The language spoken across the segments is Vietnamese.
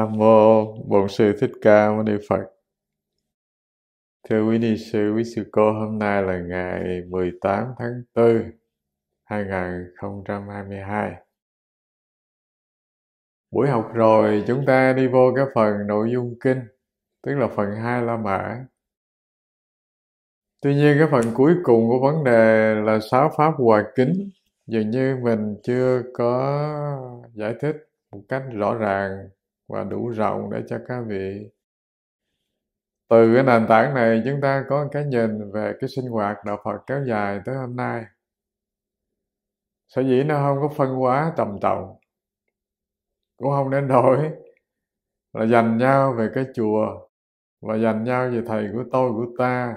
Nam Mô Bổn Sư Thích Ca Mâu Ni Phật Thưa quý ni sư, quý sư cô, hôm nay là ngày 18 tháng 4, 2022. Buổi học rồi chúng ta đi vô cái phần nội dung kinh, tức là phần 2 La Mã. Tuy nhiên cái phần cuối cùng của vấn đề là sáu pháp hòa kính, dường như mình chưa có giải thích một cách rõ ràng và đủ rộng để cho các vị từ cái nền tảng này chúng ta có cái nhìn về cái sinh hoạt đạo Phật kéo dài tới hôm nay sở dĩ nó không có phân hóa tầm tầm cũng không đến đổi là dành nhau về cái chùa và dành nhau về thầy của tôi của ta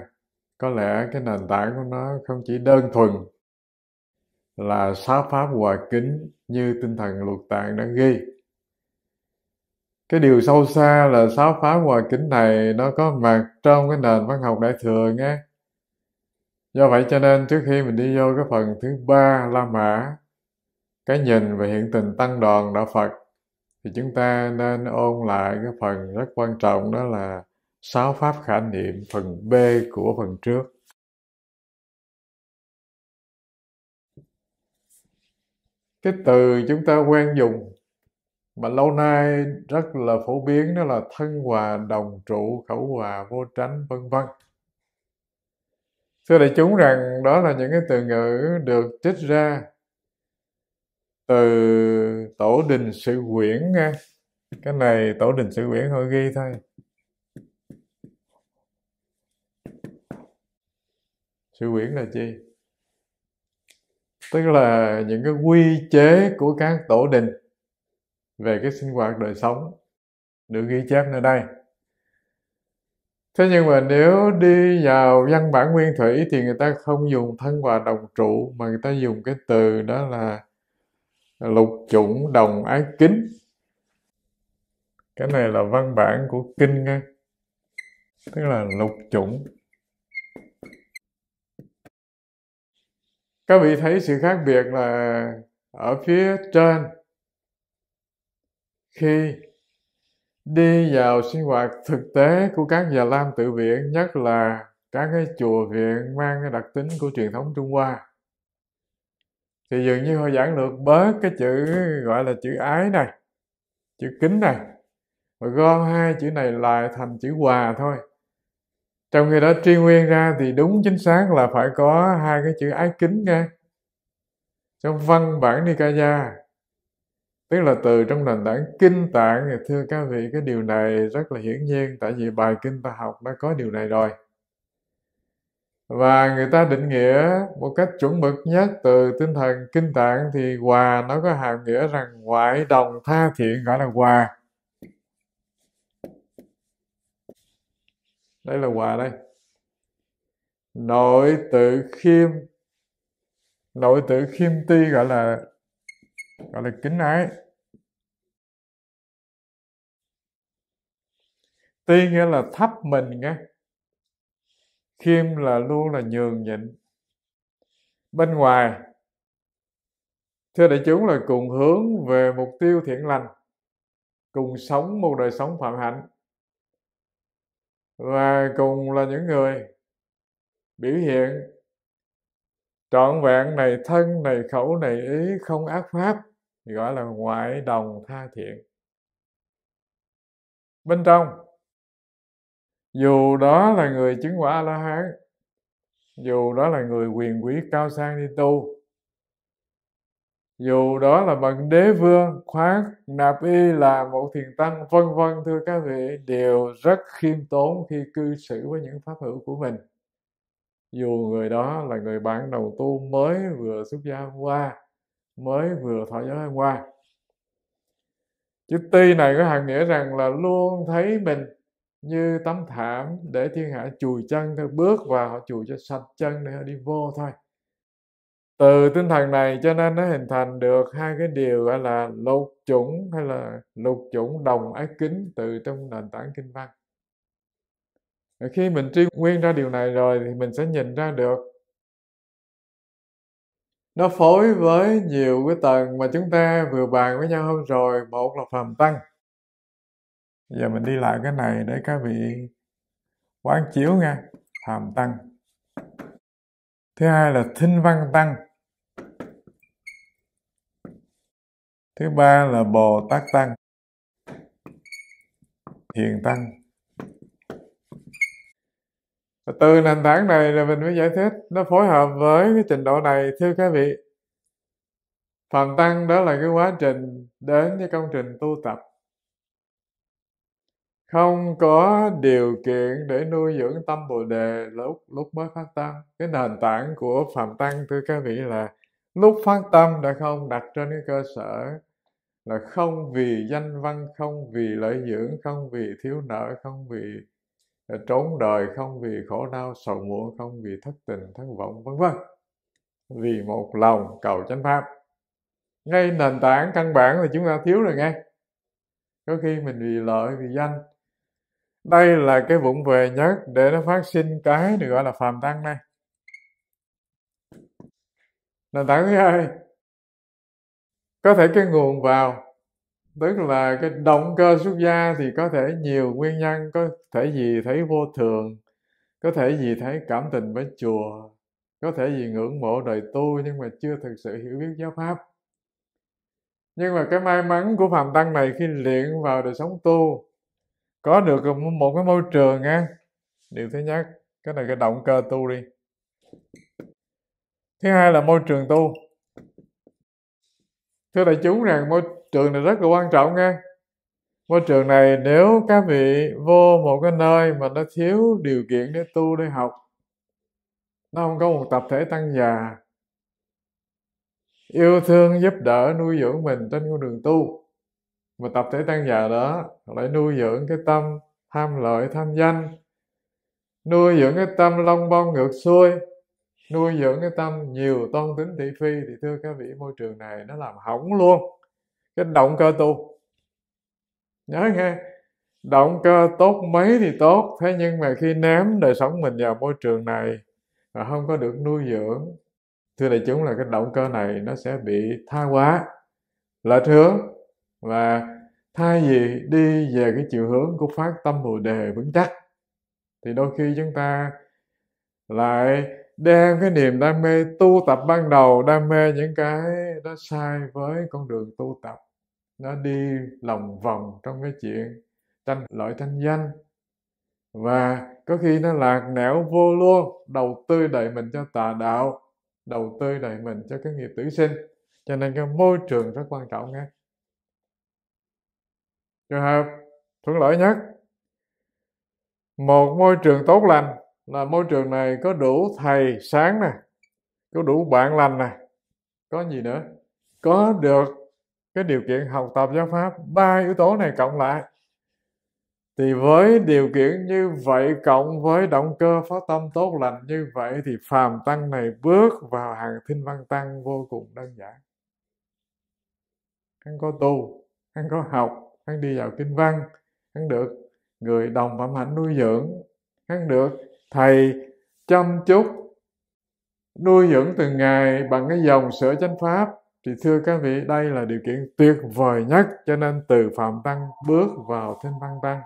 có lẽ cái nền tảng của nó không chỉ đơn thuần là sáu pháp hòa kính như tinh thần luật tạng đã ghi cái điều sâu xa là sáu pháp hòa kính này nó có mặt trong cái nền văn học đại thừa nghe do vậy cho nên trước khi mình đi vô cái phần thứ ba la mã cái nhìn về hiện tình tăng đoàn đạo phật thì chúng ta nên ôn lại cái phần rất quan trọng đó là sáu pháp khả niệm phần b của phần trước cái từ chúng ta quen dùng mà lâu nay rất là phổ biến đó là thân hòa đồng trụ khẩu hòa vô tránh vân vân thưa đại chúng rằng đó là những cái từ ngữ được trích ra từ tổ đình sự quyển nghe cái này tổ đình sự quyển họ ghi thôi sự quyển là chi tức là những cái quy chế của các tổ đình về cái sinh hoạt đời sống được ghi chép nơi đây thế nhưng mà nếu đi vào văn bản nguyên thủy thì người ta không dùng thân hòa đồng trụ mà người ta dùng cái từ đó là lục chủng đồng ái kính cái này là văn bản của kinh nghe tức là lục chủng các vị thấy sự khác biệt là ở phía trên khi đi vào sinh hoạt thực tế của các nhà lam tự viện nhất là các cái chùa viện mang cái đặc tính của truyền thống trung hoa thì dường như họ giảng được bớt cái chữ gọi là chữ ái này chữ kính này mà gom hai chữ này lại thành chữ hòa thôi trong khi đó tri nguyên ra thì đúng chính xác là phải có hai cái chữ ái kính nghe trong văn bản nikaya tức là từ trong nền tảng kinh tạng thì thưa các vị cái điều này rất là hiển nhiên tại vì bài kinh ta học đã có điều này rồi và người ta định nghĩa một cách chuẩn mực nhất từ tinh thần kinh tạng thì hòa nó có hàm nghĩa rằng ngoại đồng tha thiện gọi là hòa đây là hòa đây nội tự khiêm nội tự khiêm ti gọi là gọi là kính ái Ti nghĩa là thấp mình nghe. Khiêm là luôn là nhường nhịn. Bên ngoài, thưa đại chúng là cùng hướng về mục tiêu thiện lành, cùng sống một đời sống phạm hạnh và cùng là những người biểu hiện trọn vẹn này thân này khẩu này ý không ác pháp gọi là ngoại đồng tha thiện bên trong dù đó là người chứng quả a la hán dù đó là người quyền quý cao sang đi tu dù đó là bậc đế vương khoác nạp y là một thiền tăng vân vân thưa các vị đều rất khiêm tốn khi cư xử với những pháp hữu của mình dù người đó là người bạn đầu tu mới vừa xuất gia hôm qua mới vừa thọ giới hôm qua chữ ti này có hàm nghĩa rằng là luôn thấy mình như tấm thảm để thiên hạ chùi chân thôi bước vào họ chùi cho sạch chân để họ đi vô thôi từ tinh thần này cho nên nó hình thành được hai cái điều gọi là lục chủng hay là lục chủng đồng ái kính từ trong nền tảng kinh văn khi mình tri nguyên ra điều này rồi thì mình sẽ nhìn ra được nó phối với nhiều cái tầng mà chúng ta vừa bàn với nhau hôm rồi một là phàm tăng giờ mình đi lại cái này để các vị quán chiếu nghe hàm tăng thứ hai là thinh văn tăng thứ ba là bồ tát tăng hiền tăng và từ nền tảng này là mình mới giải thích nó phối hợp với cái trình độ này thưa các vị phạm tăng đó là cái quá trình đến với công trình tu tập không có điều kiện để nuôi dưỡng tâm bồ đề lúc lúc mới phát tâm cái nền tảng của phạm tăng thưa các vị là lúc phát tâm đã không đặt trên cái cơ sở là không vì danh văn không vì lợi dưỡng không vì thiếu nợ không vì à, trốn đời không vì khổ đau sầu muộn không vì thất tình thất vọng vân vân vì một lòng cầu chánh pháp ngay nền tảng căn bản là chúng ta thiếu rồi nghe có khi mình vì lợi vì danh đây là cái vụng về nhất để nó phát sinh cái được gọi là phàm tăng này nền tảng thứ hai có thể cái nguồn vào tức là cái động cơ xuất gia thì có thể nhiều nguyên nhân có thể gì thấy vô thường có thể gì thấy cảm tình với chùa có thể gì ngưỡng mộ đời tu nhưng mà chưa thực sự hiểu biết giáo pháp nhưng mà cái may mắn của phạm tăng này khi luyện vào đời sống tu có được một cái môi trường á điều thứ nhất cái này cái động cơ tu đi thứ hai là môi trường tu thưa đại chúng rằng môi trường này rất là quan trọng nghe môi trường này nếu các vị vô một cái nơi mà nó thiếu điều kiện để tu để học nó không có một tập thể tăng già yêu thương giúp đỡ nuôi dưỡng mình trên con đường tu mà tập thể tăng già đó lại nuôi dưỡng cái tâm tham lợi tham danh nuôi dưỡng cái tâm long bong ngược xuôi nuôi dưỡng cái tâm nhiều toan tính thị phi thì thưa các vị môi trường này nó làm hỏng luôn cái động cơ tu nhớ nghe động cơ tốt mấy thì tốt thế nhưng mà khi ném đời sống mình vào môi trường này mà không có được nuôi dưỡng thưa đại chúng là cái động cơ này nó sẽ bị tha hóa lệch hướng là thay vì đi về cái chiều hướng của phát tâm bồ đề vững chắc thì đôi khi chúng ta lại đem cái niềm đam mê tu tập ban đầu đam mê những cái nó sai với con đường tu tập nó đi lòng vòng trong cái chuyện tranh lợi thanh danh và có khi nó lạc nẻo vô luôn đầu tư đầy mình cho tà đạo đầu tư đầy mình cho cái nghiệp tử sinh cho nên cái môi trường rất quan trọng nghe trường hợp thuận lợi nhất một môi trường tốt lành là môi trường này có đủ thầy sáng nè có đủ bạn lành nè có gì nữa có được cái điều kiện học tập giáo pháp ba yếu tố này cộng lại thì với điều kiện như vậy cộng với động cơ phát tâm tốt lành như vậy thì phàm tăng này bước vào hàng thinh văn tăng vô cùng đơn giản anh có tu anh có học hắn đi vào kinh văn hắn được người đồng phạm hạnh nuôi dưỡng hắn được thầy chăm chút nuôi dưỡng từng ngày bằng cái dòng sữa chánh pháp thì thưa các vị đây là điều kiện tuyệt vời nhất cho nên từ phạm tăng bước vào thiên văn tăng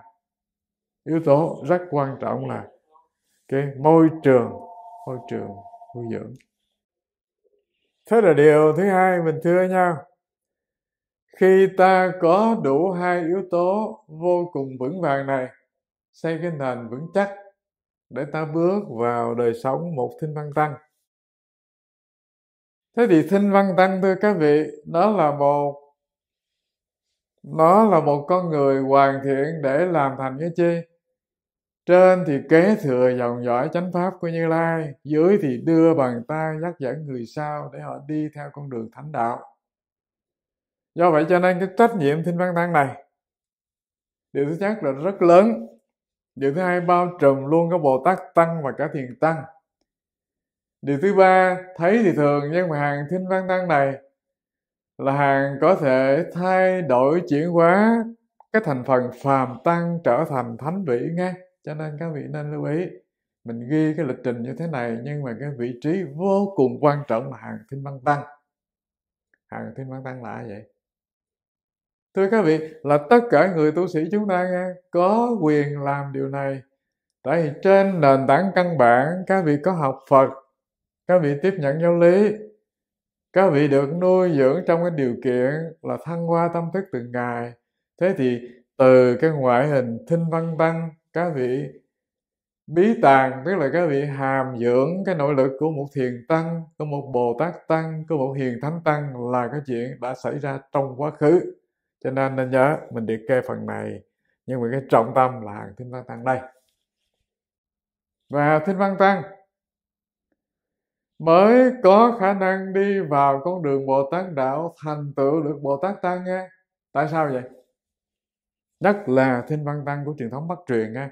yếu tố rất quan trọng là cái môi trường môi trường nuôi dưỡng thế là điều thứ hai mình thưa nhau khi ta có đủ hai yếu tố vô cùng vững vàng này xây cái nền vững chắc để ta bước vào đời sống một thinh văn tăng thế thì thinh văn tăng thưa các vị đó là một nó là một con người hoàn thiện để làm thành cái chi trên thì kế thừa dòng dõi chánh pháp của như lai dưới thì đưa bàn tay nhắc dẫn người sao để họ đi theo con đường thánh đạo do vậy cho nên cái trách nhiệm thinh văn thang này điều thứ nhất là rất lớn điều thứ hai bao trùm luôn các bồ tát tăng và cả thiền tăng điều thứ ba thấy thì thường nhưng mà hàng thinh văn tăng này là hàng có thể thay đổi chuyển hóa cái thành phần phàm tăng trở thành thánh vị nghe cho nên các vị nên lưu ý mình ghi cái lịch trình như thế này nhưng mà cái vị trí vô cùng quan trọng là hàng thiên văn tăng hàng thiên văn tăng là vậy thưa các vị là tất cả người tu sĩ chúng ta nghe có quyền làm điều này tại vì trên nền tảng căn bản các vị có học phật các vị tiếp nhận giáo lý các vị được nuôi dưỡng trong cái điều kiện là thăng hoa tâm thức từng ngày thế thì từ cái ngoại hình thinh văn tăng các vị bí tàng tức là các vị hàm dưỡng cái nội lực của một thiền tăng của một bồ tát tăng của một hiền thánh tăng là cái chuyện đã xảy ra trong quá khứ cho nên nên nhớ mình liệt kê phần này nhưng mà cái trọng tâm là hàng thính văn tăng đây và thính văn tăng mới có khả năng đi vào con đường bồ tát đạo thành tựu được bồ tát tăng nghe tại sao vậy nhất là thinh văn tăng của truyền thống bắt truyền nghe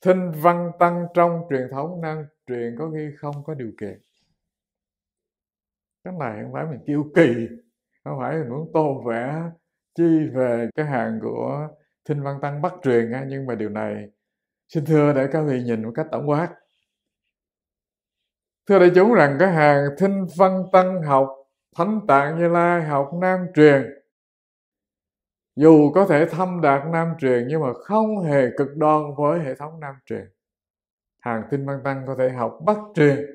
thinh văn tăng trong truyền thống năng truyền có khi không có điều kiện cái này không phải mình kiêu kỳ không phải mình muốn tô vẽ chi về cái hàng của Thinh Văn Tăng bắt truyền á, nhưng mà điều này xin thưa để các vị nhìn một cách tổng quát. Thưa đại chúng rằng cái hàng Thinh Văn Tăng học Thánh Tạng Như Lai học Nam truyền dù có thể thâm đạt Nam truyền nhưng mà không hề cực đoan với hệ thống Nam truyền. Hàng Thinh Văn Tăng có thể học Bắc truyền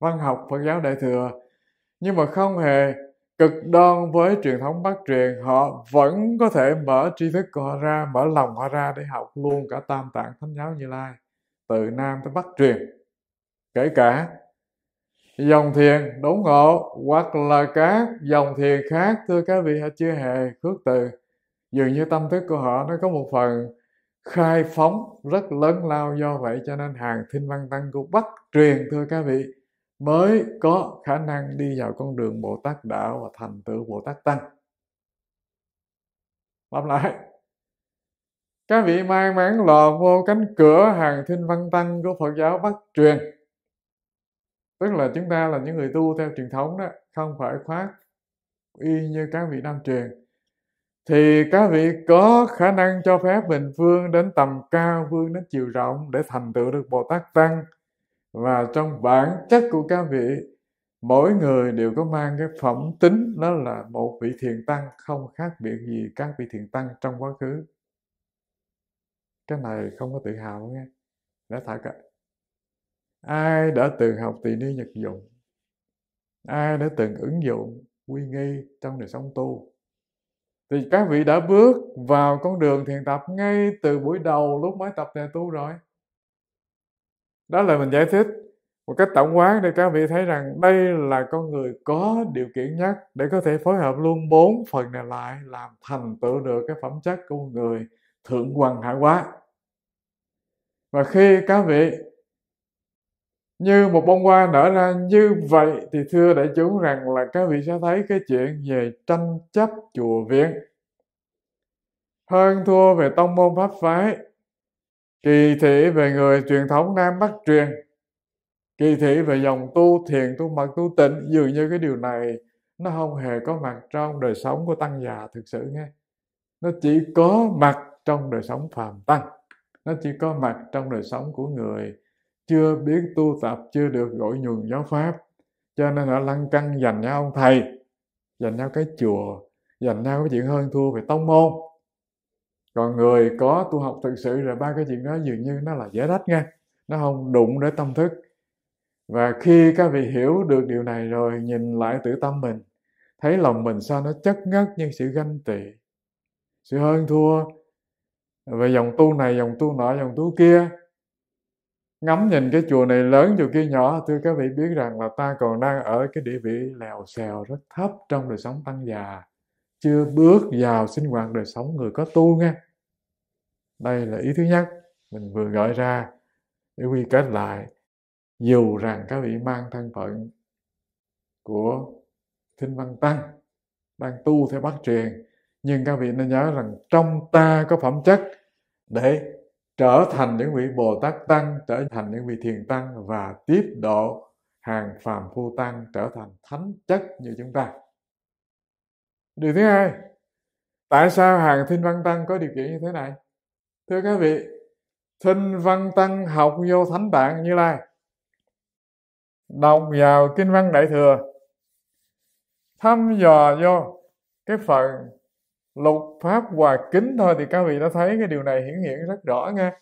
văn học Phật giáo Đại Thừa nhưng mà không hề cực đoan với truyền thống bắt truyền họ vẫn có thể mở tri thức của họ ra mở lòng họ ra để học luôn cả tam tạng thánh giáo như lai từ nam tới bắc truyền kể cả dòng thiền đốn ngộ hoặc là các dòng thiền khác thưa các vị họ chưa hề khước từ dường như tâm thức của họ nó có một phần khai phóng rất lớn lao do vậy cho nên hàng thinh văn tăng của bắc truyền thưa các vị mới có khả năng đi vào con đường Bồ Tát Đạo và thành tựu Bồ Tát Tăng. Lặp lại, các vị may mắn lò vô cánh cửa hàng thiên văn tăng của Phật giáo Bắc truyền. Tức là chúng ta là những người tu theo truyền thống đó, không phải khoác y như các vị Nam truyền. Thì các vị có khả năng cho phép bình phương đến tầm cao, phương đến chiều rộng để thành tựu được Bồ Tát Tăng, và trong bản chất của các vị mỗi người đều có mang cái phẩm tính đó là một vị thiền tăng không khác biệt gì các vị thiền tăng trong quá khứ cái này không có tự hào nghe đã thật cả ai đã từng học tỳ ni nhật dụng ai đã từng ứng dụng quy nghi trong đời sống tu thì các vị đã bước vào con đường thiền tập ngay từ buổi đầu lúc mới tập thầy tu rồi đó là mình giải thích một cách tổng quát để các vị thấy rằng đây là con người có điều kiện nhất để có thể phối hợp luôn bốn phần này lại làm thành tựu được cái phẩm chất của một người thượng hoàng hạ quá và khi các vị như một bông hoa nở ra như vậy thì thưa đại chúng rằng là các vị sẽ thấy cái chuyện về tranh chấp chùa viện hơn thua về tông môn pháp phái kỳ thị về người truyền thống nam bắc truyền kỳ thị về dòng tu thiền tu mật tu tịnh dường như cái điều này nó không hề có mặt trong đời sống của tăng già thực sự nghe nó chỉ có mặt trong đời sống phàm tăng nó chỉ có mặt trong đời sống của người chưa biết tu tập chưa được gọi nhuần giáo pháp cho nên họ lăn căng dành nhau ông thầy dành nhau cái chùa dành nhau cái chuyện hơn thua về tông môn còn người có tu học thực sự rồi ba cái chuyện đó dường như nó là dễ rách nghe nó không đụng để tâm thức và khi các vị hiểu được điều này rồi nhìn lại tự tâm mình thấy lòng mình sao nó chất ngất như sự ganh tị sự hơn thua về dòng tu này dòng tu nọ dòng tu kia ngắm nhìn cái chùa này lớn chùa kia nhỏ thưa các vị biết rằng là ta còn đang ở cái địa vị lèo xèo rất thấp trong đời sống tăng già chưa bước vào sinh hoạt đời sống người có tu nghe đây là ý thứ nhất mình vừa gợi ra để quy kết lại dù rằng các vị mang thân phận của thinh văn tăng đang tu theo bát truyền nhưng các vị nên nhớ rằng trong ta có phẩm chất để trở thành những vị bồ tát tăng trở thành những vị thiền tăng và tiếp độ hàng phàm phu tăng trở thành thánh chất như chúng ta điều thứ hai tại sao hàng thinh văn tăng có điều kiện như thế này thưa các vị thinh văn tăng học vô thánh tạng như lai đọc vào kinh văn đại thừa thăm dò vô cái phần lục pháp hòa kính thôi thì các vị đã thấy cái điều này hiển hiện rất rõ nghe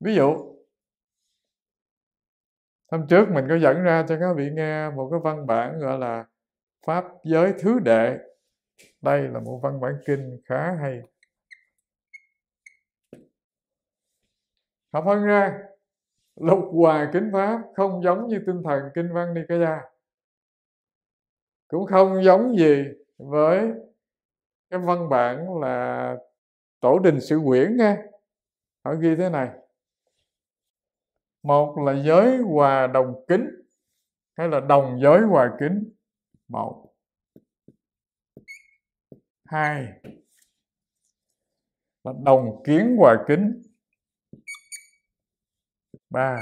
ví dụ hôm trước mình có dẫn ra cho các vị nghe một cái văn bản gọi là pháp giới thứ đệ đây là một văn bản kinh khá hay học hơn ra lục hòa kính pháp không giống như tinh thần kinh văn nikaya cũng không giống gì với cái văn bản là tổ đình sự quyển nghe họ ghi thế này một là giới hòa đồng kính hay là đồng giới hòa kính một hai là đồng kiến hòa kính ba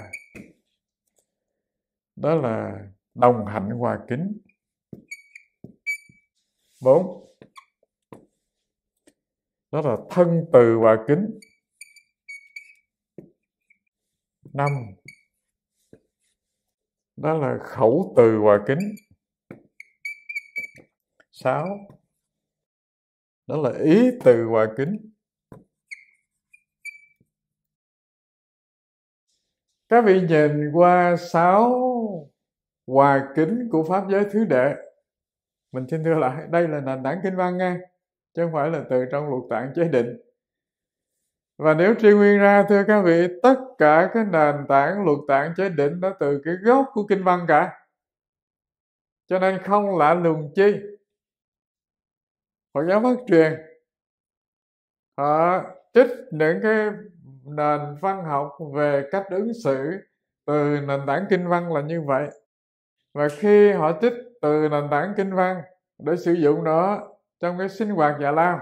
đó là đồng hạnh hòa kính bốn đó là thân từ hòa kính năm đó là khẩu từ hòa kính sáu đó là ý từ hòa kính các vị nhìn qua sáu hòa kính của pháp giới thứ đệ mình xin thưa lại đây là nền tảng kinh văn nghe chứ không phải là từ trong luật tạng chế định và nếu truy nguyên ra thưa các vị tất cả cái nền tảng luật tạng chế định đó từ cái gốc của kinh văn cả cho nên không lạ lùng chi Phật giáo phát truyền họ trích những cái nền văn học về cách ứng xử từ nền tảng kinh văn là như vậy và khi họ trích từ nền tảng kinh văn để sử dụng nó trong cái sinh hoạt già dạ lam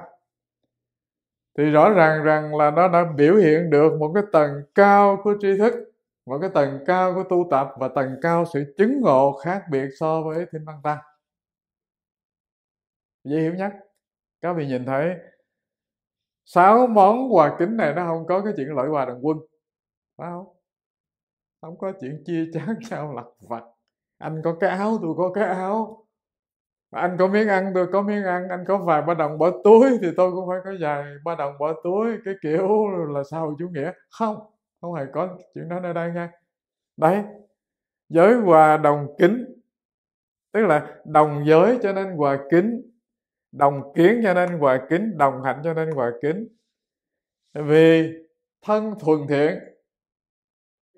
thì rõ ràng rằng là nó đã biểu hiện được một cái tầng cao của tri thức một cái tầng cao của tu tập và tầng cao sự chứng ngộ khác biệt so với thiên văn tăng dễ hiểu nhất các vị nhìn thấy sáu món quà kính này nó không có cái chuyện lỗi quà đồng quân phải không không có chuyện chia chác nhau lặt vặt anh có cái áo tôi có cái áo anh có miếng ăn tôi có miếng ăn anh có vài ba đồng bỏ túi thì tôi cũng phải có vài ba đồng bỏ túi cái kiểu là sao hội chủ nghĩa không không hề có chuyện đó nơi đây nha đấy giới hòa đồng kính tức là đồng giới cho nên hòa kính đồng kiến cho nên hòa kính đồng hành cho nên hòa kính vì thân thuần thiện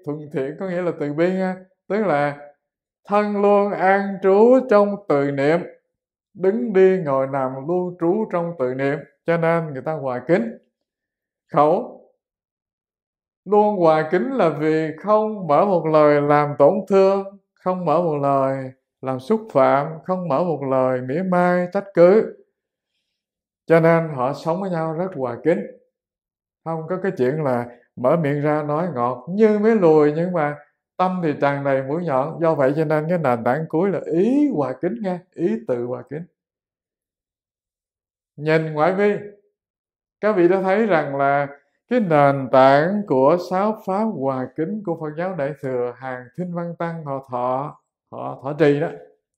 thuần thiện có nghĩa là từ bi ha tức là thân luôn an trú trong tự niệm đứng đi ngồi nằm luôn trú trong tự niệm cho nên người ta hòa kính khẩu luôn hòa kính là vì không mở một lời làm tổn thương không mở một lời làm xúc phạm không mở một lời mỉa mai trách cứ cho nên họ sống với nhau rất hòa kính không có cái chuyện là mở miệng ra nói ngọt như mới lùi nhưng mà tâm thì tràn đầy mũi nhọn do vậy cho nên cái nền tảng cuối là ý hòa kính nghe ý tự hòa kính nhìn ngoại vi các vị đã thấy rằng là cái nền tảng của sáu pháp hòa kính của Phật giáo Đại thừa hàng Thinh Văn Tăng họ thọ họ thọ trì đó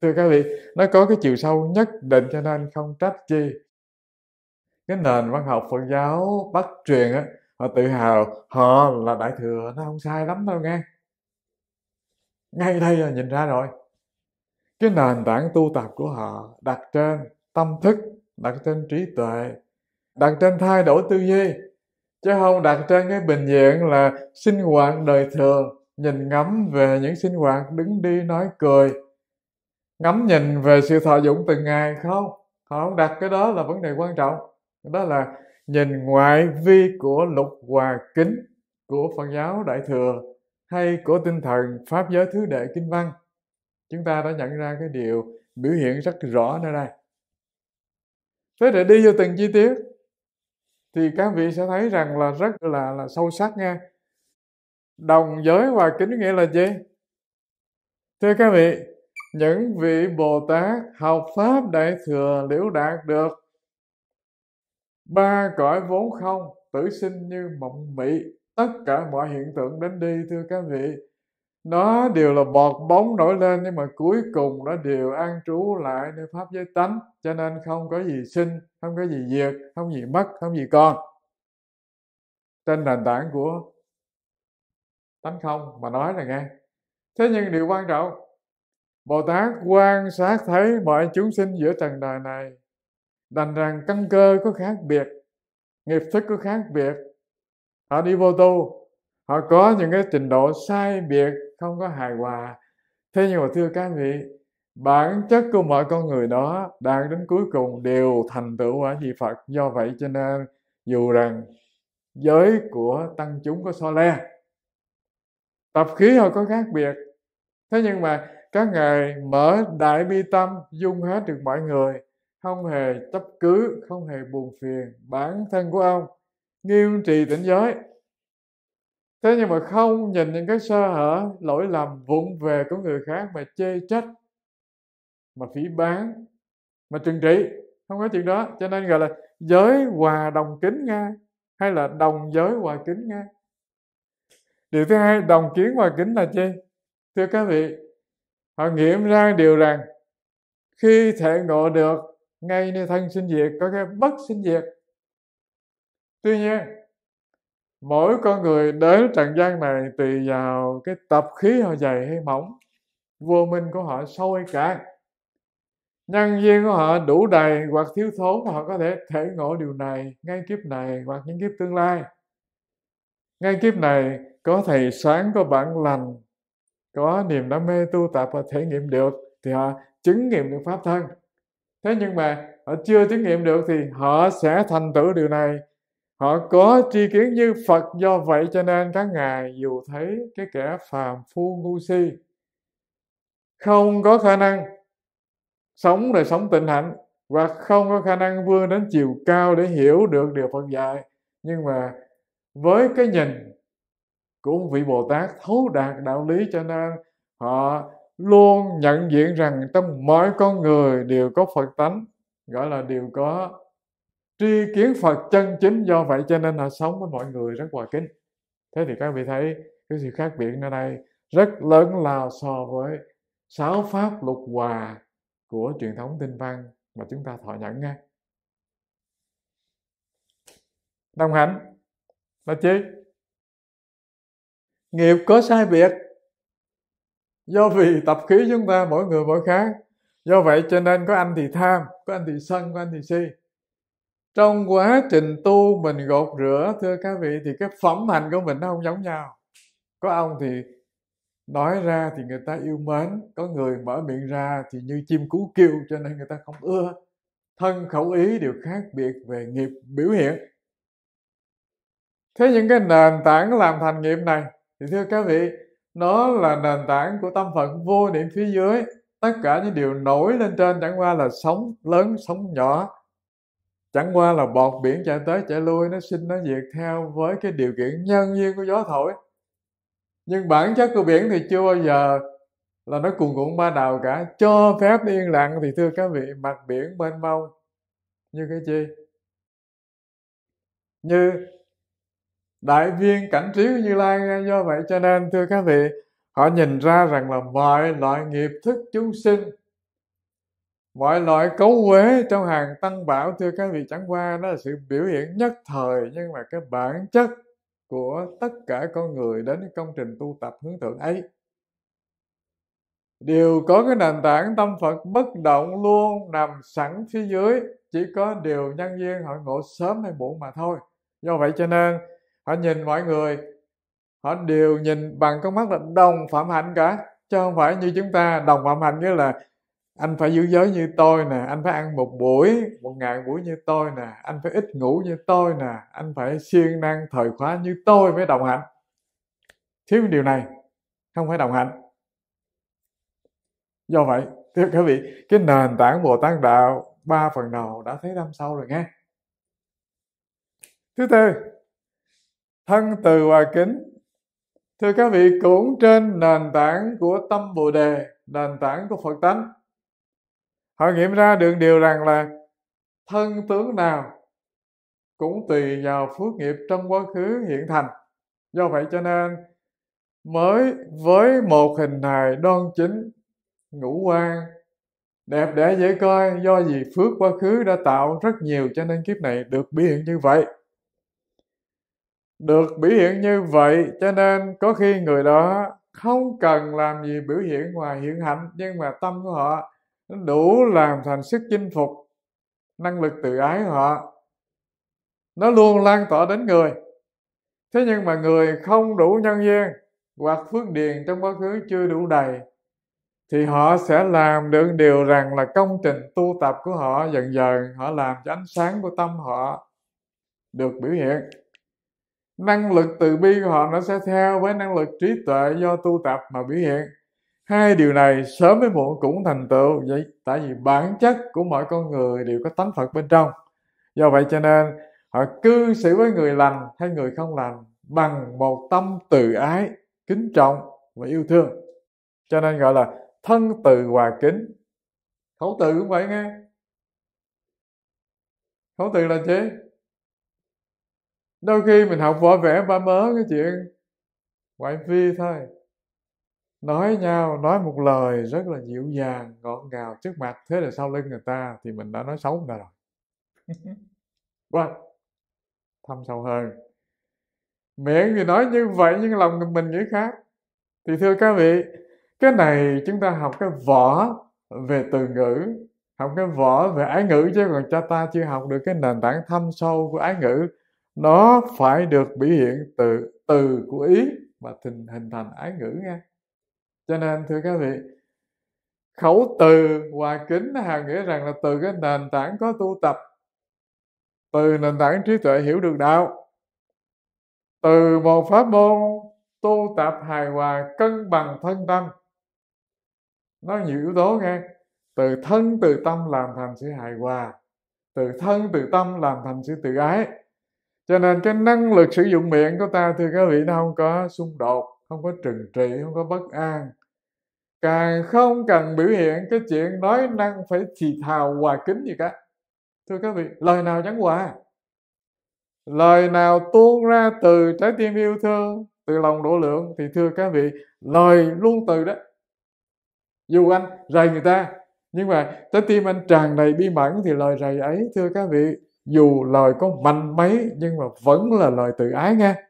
thưa các vị nó có cái chiều sâu nhất định cho nên không trách chi cái nền văn học phật giáo bắc truyền á họ tự hào họ là đại thừa nó không sai lắm đâu nghe ngay đây là nhìn ra rồi cái nền tảng tu tập của họ đặt trên tâm thức đặt trên trí tuệ đặt trên thay đổi tư duy chứ không đặt trên cái bình diện là sinh hoạt đời thường nhìn ngắm về những sinh hoạt đứng đi nói cười ngắm nhìn về sự thọ dụng từng ngày không họ không đặt cái đó là vấn đề quan trọng đó là nhìn ngoại vi của lục hòa kính của phật giáo đại thừa hay của tinh thần pháp giới thứ đệ kinh văn chúng ta đã nhận ra cái điều biểu hiện rất rõ nơi đây thế để đi vô từng chi tiết thì các vị sẽ thấy rằng là rất là là sâu sắc nha đồng giới hòa kính nghĩa là gì thưa các vị những vị bồ tát học pháp đại thừa liễu đạt được ba cõi vốn không tử sinh như mộng mị tất cả mọi hiện tượng đến đi thưa các vị nó đều là bọt bóng nổi lên nhưng mà cuối cùng nó đều an trú lại nơi pháp giới tánh cho nên không có gì sinh không có gì diệt không gì mất không gì còn trên nền tảng của tánh không mà nói là nghe thế nhưng điều quan trọng bồ tát quan sát thấy mọi chúng sinh giữa trần đời này đành rằng căn cơ có khác biệt nghiệp thức có khác biệt họ đi vô tu họ có những cái trình độ sai biệt không có hài hòa thế nhưng mà thưa các vị bản chất của mọi con người đó đang đến cuối cùng đều thành tựu quả vị phật do vậy cho nên dù rằng giới của tăng chúng có so le tập khí họ có khác biệt thế nhưng mà các ngài mở đại bi tâm dung hết được mọi người không hề chấp cứ không hề buồn phiền bản thân của ông nghiêm trì tỉnh giới thế nhưng mà không nhìn những cái sơ hở lỗi lầm vụng về của người khác mà chê trách mà phỉ bán mà trừng trị không có chuyện đó cho nên gọi là giới hòa đồng kính nga hay là đồng giới hòa kính nga điều thứ hai đồng kiến hòa kính là chi thưa các vị họ nghiệm ra điều rằng khi thể ngộ được ngay nơi thân sinh diệt có cái bất sinh diệt tuy nhiên mỗi con người đến trần gian này tùy vào cái tập khí họ dày hay mỏng vô minh của họ sâu hay cạn nhân duyên của họ đủ đầy hoặc thiếu thốn họ có thể thể ngộ điều này ngay kiếp này hoặc những kiếp tương lai ngay kiếp này có thầy sáng có bản lành có niềm đam mê tu tập và thể nghiệm được thì họ chứng nghiệm được pháp thân thế nhưng mà họ chưa thí nghiệm được thì họ sẽ thành tựu điều này họ có tri kiến như phật do vậy cho nên các ngài dù thấy cái kẻ phàm phu ngu si không có khả năng sống đời sống tịnh hạnh và không có khả năng vươn đến chiều cao để hiểu được điều phật dạy nhưng mà với cái nhìn của vị bồ tát thấu đạt đạo lý cho nên họ luôn nhận diện rằng trong mỗi con người đều có Phật tánh gọi là đều có tri kiến Phật chân chính do vậy cho nên họ sống với mọi người rất hòa kính thế thì các vị thấy cái sự khác biệt nơi đây rất lớn lao so với sáu pháp lục hòa của truyền thống tinh văn mà chúng ta thọ nhận nghe đồng hành là chi nghiệp có sai biệt do vì tập khí chúng ta mỗi người mỗi khác do vậy cho nên có anh thì tham có anh thì sân có anh thì si trong quá trình tu mình gột rửa thưa các vị thì cái phẩm hành của mình nó không giống nhau có ông thì nói ra thì người ta yêu mến có người mở miệng ra thì như chim cú kêu cho nên người ta không ưa thân khẩu ý đều khác biệt về nghiệp biểu hiện thế những cái nền tảng làm thành nghiệp này thì thưa các vị nó là nền tảng của tâm phận vô niệm phía dưới tất cả những điều nổi lên trên chẳng qua là sóng lớn sóng nhỏ chẳng qua là bọt biển chạy tới chạy lui nó sinh nó diệt theo với cái điều kiện nhân duyên của gió thổi nhưng bản chất của biển thì chưa bao giờ là nó cuồn cuộn ba đầu cả cho phép yên lặng thì thưa các vị mặt biển mênh mông như cái chi như đại viên cảnh trí như lai do vậy cho nên thưa các vị họ nhìn ra rằng là mọi loại nghiệp thức chúng sinh mọi loại cấu quế trong hàng tăng bảo thưa các vị chẳng qua đó là sự biểu hiện nhất thời nhưng mà cái bản chất của tất cả con người đến công trình tu tập hướng thượng ấy đều có cái nền tảng tâm Phật bất động luôn nằm sẵn phía dưới chỉ có điều nhân duyên họ ngộ sớm hay muộn mà thôi do vậy cho nên họ nhìn mọi người họ đều nhìn bằng con mắt là đồng phạm hạnh cả chứ không phải như chúng ta đồng phạm hạnh nghĩa là anh phải giữ giới như tôi nè anh phải ăn một buổi một ngày buổi như tôi nè anh phải ít ngủ như tôi nè anh phải siêng năng thời khóa như tôi mới đồng hạnh thiếu điều này không phải đồng hạnh do vậy thưa quý vị cái nền tảng bồ tát đạo ba phần đầu đã thấy năm sau rồi nghe thứ tư thân từ hòa kính thưa các vị cũng trên nền tảng của tâm bồ đề nền tảng của phật tánh họ nghiệm ra được điều rằng là thân tướng nào cũng tùy vào phước nghiệp trong quá khứ hiện thành do vậy cho nên mới với một hình hài đoan chính ngũ quan đẹp đẽ dễ coi do vì phước quá khứ đã tạo rất nhiều cho nên kiếp này được biểu hiện như vậy được biểu hiện như vậy cho nên có khi người đó không cần làm gì biểu hiện ngoài hiện hạnh nhưng mà tâm của họ đủ làm thành sức chinh phục năng lực tự ái của họ nó luôn lan tỏa đến người thế nhưng mà người không đủ nhân duyên hoặc phước điền trong quá khứ chưa đủ đầy thì họ sẽ làm được điều rằng là công trình tu tập của họ dần dần họ làm cho ánh sáng của tâm họ được biểu hiện năng lực từ bi của họ nó sẽ theo với năng lực trí tuệ do tu tập mà biểu hiện hai điều này sớm với muộn cũng thành tựu vậy tại vì bản chất của mọi con người đều có tánh phật bên trong do vậy cho nên họ cư xử với người lành hay người không lành bằng một tâm từ ái kính trọng và yêu thương cho nên gọi là thân từ hòa kính khẩu từ cũng vậy nghe khẩu từ là gì đôi khi mình học võ vẽ ba mớ cái chuyện ngoại phi thôi nói nhau nói một lời rất là dịu dàng ngọt ngào trước mặt thế là sau lưng người ta thì mình đã nói xấu người ta rồi quá thâm sâu hơn miệng thì nói như vậy nhưng lòng mình nghĩ khác thì thưa các vị cái này chúng ta học cái võ về từ ngữ học cái võ về ái ngữ chứ còn cha ta chưa học được cái nền tảng thâm sâu của ái ngữ nó phải được biểu hiện từ từ của ý và hình hình thành ái ngữ nghe cho nên thưa các vị khẩu từ hòa kính hàng nghĩa rằng là từ cái nền tảng có tu tập từ nền tảng trí tuệ hiểu được đạo từ một pháp môn tu tập hài hòa cân bằng thân tâm nó nhiều yếu tố nghe từ thân từ tâm làm thành sự hài hòa từ thân từ tâm làm thành sự tự ái cho nên cái năng lực sử dụng miệng của ta thưa các vị nó không có xung đột không có trừng trị không có bất an càng không cần biểu hiện cái chuyện nói năng phải thì thào hòa kính gì cả thưa các vị lời nào chẳng hòa lời nào tuôn ra từ trái tim yêu thương từ lòng độ lượng thì thưa các vị lời luôn từ đó dù anh rầy người ta nhưng mà trái tim anh tràn đầy bi mẫn thì lời rầy ấy thưa các vị dù lời có mạnh mấy nhưng mà vẫn là lời tự ái nghe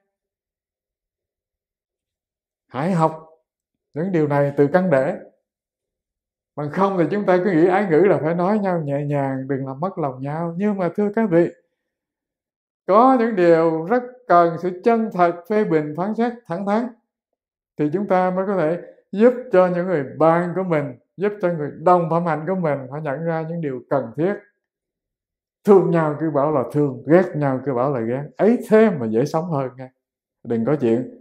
hãy học những điều này từ căn để bằng không thì chúng ta cứ nghĩ ái ngữ là phải nói nhau nhẹ nhàng đừng làm mất lòng nhau nhưng mà thưa các vị có những điều rất cần sự chân thật phê bình phán xét thẳng thắn thì chúng ta mới có thể giúp cho những người bạn của mình giúp cho người đồng phẩm hạnh của mình phải nhận ra những điều cần thiết thương nhau cứ bảo là thương ghét nhau cứ bảo là ghét ấy thế mà dễ sống hơn nghe đừng có chuyện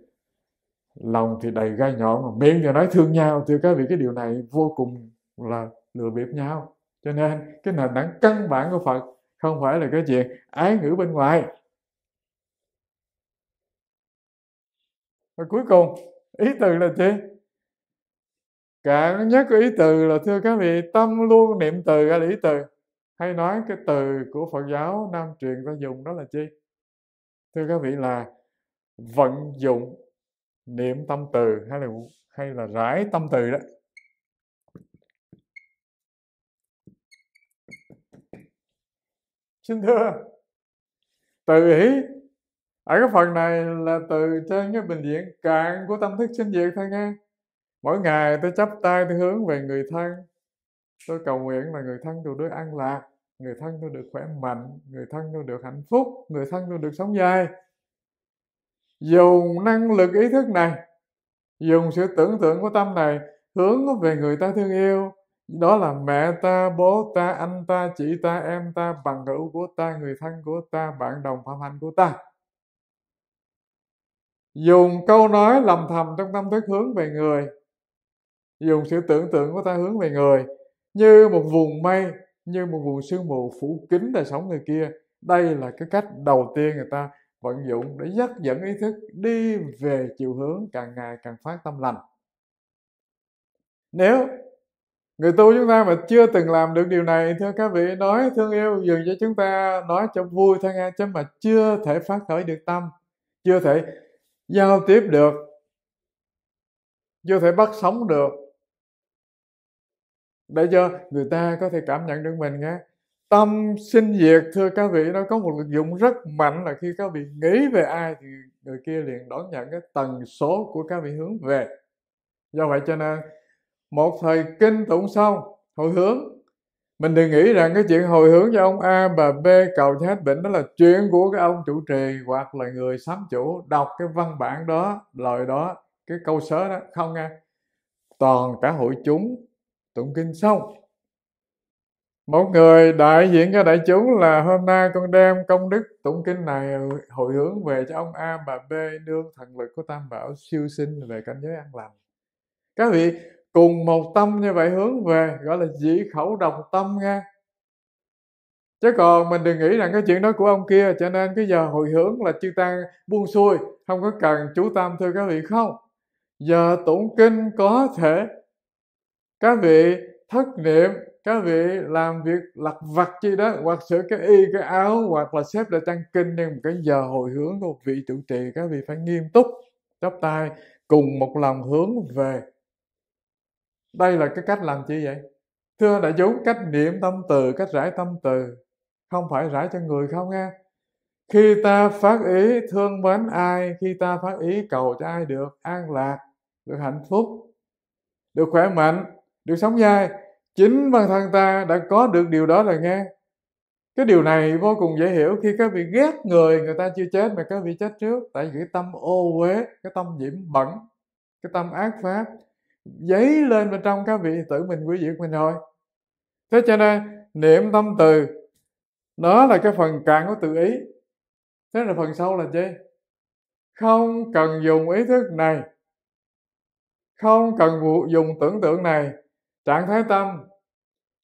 lòng thì đầy gai nhọn mà miệng thì nói thương nhau thưa các vị cái điều này vô cùng là lừa bịp nhau cho nên cái nền tảng căn bản của phật không phải là cái chuyện ái ngữ bên ngoài và cuối cùng ý từ là gì cạn nhất của ý từ là thưa các vị tâm luôn niệm từ ra là ý từ hay nói cái từ của phật giáo nam truyền ta dùng đó là chi thưa các vị là vận dụng niệm tâm từ hay là hay là rải tâm từ đó xin thưa từ ý ở cái phần này là từ trên cái bình diện cạn của tâm thức sinh diệt thôi nghe mỗi ngày tôi chấp tay tôi hướng về người thân tôi cầu nguyện là người thân tôi được an lạc người thân tôi được khỏe mạnh người thân tôi được hạnh phúc người thân tôi được sống dài dùng năng lực ý thức này dùng sự tưởng tượng của tâm này hướng về người ta thương yêu đó là mẹ ta bố ta anh ta chị ta em ta bằng hữu của ta người thân của ta bạn đồng phạm hành của ta dùng câu nói lầm thầm trong tâm thức hướng về người dùng sự tưởng tượng của ta hướng về người như một vùng mây như một vùng sương mù phủ kín đời sống người kia đây là cái cách đầu tiên người ta vận dụng để dắt dẫn ý thức đi về chiều hướng càng ngày càng phát tâm lành nếu người tu chúng ta mà chưa từng làm được điều này thưa các vị nói thương yêu dường cho chúng ta nói cho vui thôi nghe chứ mà chưa thể phát khởi được tâm chưa thể giao tiếp được chưa thể bắt sống được để cho người ta có thể cảm nhận được mình nhé tâm sinh diệt thưa các vị nó có một lực dụng rất mạnh là khi các vị nghĩ về ai thì người kia liền đón nhận cái tần số của các vị hướng về do vậy cho nên một thời kinh tụng xong hồi hướng mình đừng nghĩ rằng cái chuyện hồi hướng cho ông A bà B cầu cho hết bệnh đó là chuyện của cái ông chủ trì hoặc là người sám chủ đọc cái văn bản đó lời đó cái câu sớ đó không nghe toàn cả hội chúng tụng kinh xong một người đại diện cho đại chúng là hôm nay con đem công đức tụng kinh này hồi hướng về cho ông a bà b nương thần lực của tam bảo siêu sinh về cảnh giới an lành các vị cùng một tâm như vậy hướng về gọi là dĩ khẩu đồng tâm nha chứ còn mình đừng nghĩ rằng cái chuyện đó của ông kia cho nên cái giờ hồi hướng là chư tăng buông xuôi không có cần chú tam thưa các vị không giờ tụng kinh có thể các vị thất niệm các vị làm việc lặt vặt chi đó hoặc sửa cái y cái áo hoặc là xếp lại tăng kinh nhưng cái giờ hồi hướng của vị trụ trì các vị phải nghiêm túc chắp tay cùng một lòng hướng về đây là cái cách làm chi vậy thưa đại chúng cách niệm tâm từ cách rải tâm từ không phải rải cho người không nghe khi ta phát ý thương mến ai khi ta phát ý cầu cho ai được an lạc được hạnh phúc được khỏe mạnh được sống dài chính bản thân ta đã có được điều đó rồi nghe cái điều này vô cùng dễ hiểu khi các vị ghét người người ta chưa chết mà các vị chết trước tại vì cái tâm ô uế cái tâm nhiễm bẩn cái tâm ác pháp dấy lên bên trong các vị tự mình quý diệt mình thôi thế cho nên niệm tâm từ nó là cái phần cạn của tự ý thế là phần sau là gì không cần dùng ý thức này không cần dùng tưởng tượng này trạng thái tâm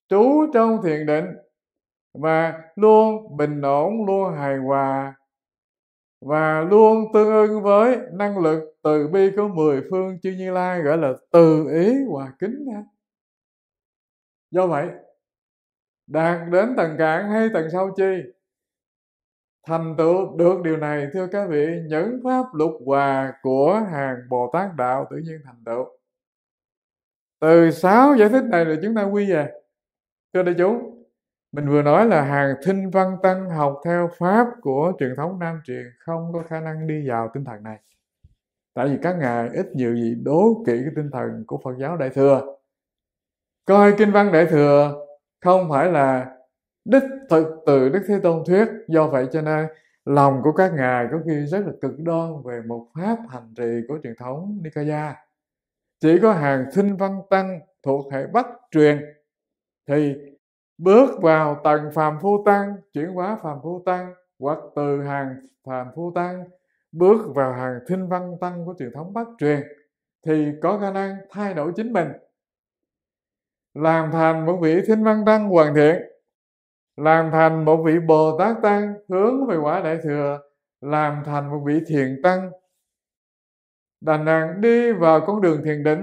trú trong thiền định và luôn bình ổn luôn hài hòa và luôn tương ưng với năng lực từ bi của mười phương chư như lai gọi là từ ý hòa kính do vậy đạt đến tầng cạn hay tầng sau chi thành tựu được điều này thưa các vị những pháp lục hòa của hàng bồ tát đạo tự nhiên thành tựu từ sáu giải thích này là chúng ta quy về thưa đại chúng mình vừa nói là hàng thinh văn tăng học theo pháp của truyền thống nam truyền không có khả năng đi vào tinh thần này tại vì các ngài ít nhiều gì đố kỵ cái tinh thần của phật giáo đại thừa coi kinh văn đại thừa không phải là đích thực từ đức thế tôn thuyết do vậy cho nên lòng của các ngài có khi rất là cực đoan về một pháp hành trì của truyền thống nikaya chỉ có hàng sinh văn tăng thuộc hệ bắc truyền thì bước vào tầng phàm phu tăng chuyển hóa phàm phu tăng hoặc từ hàng phàm phu tăng bước vào hàng thinh văn tăng của truyền thống bắc truyền thì có khả năng thay đổi chính mình làm thành một vị thinh văn tăng hoàn thiện làm thành một vị bồ tát tăng hướng về quả đại thừa làm thành một vị thiền tăng đành nàng đi vào con đường thiền định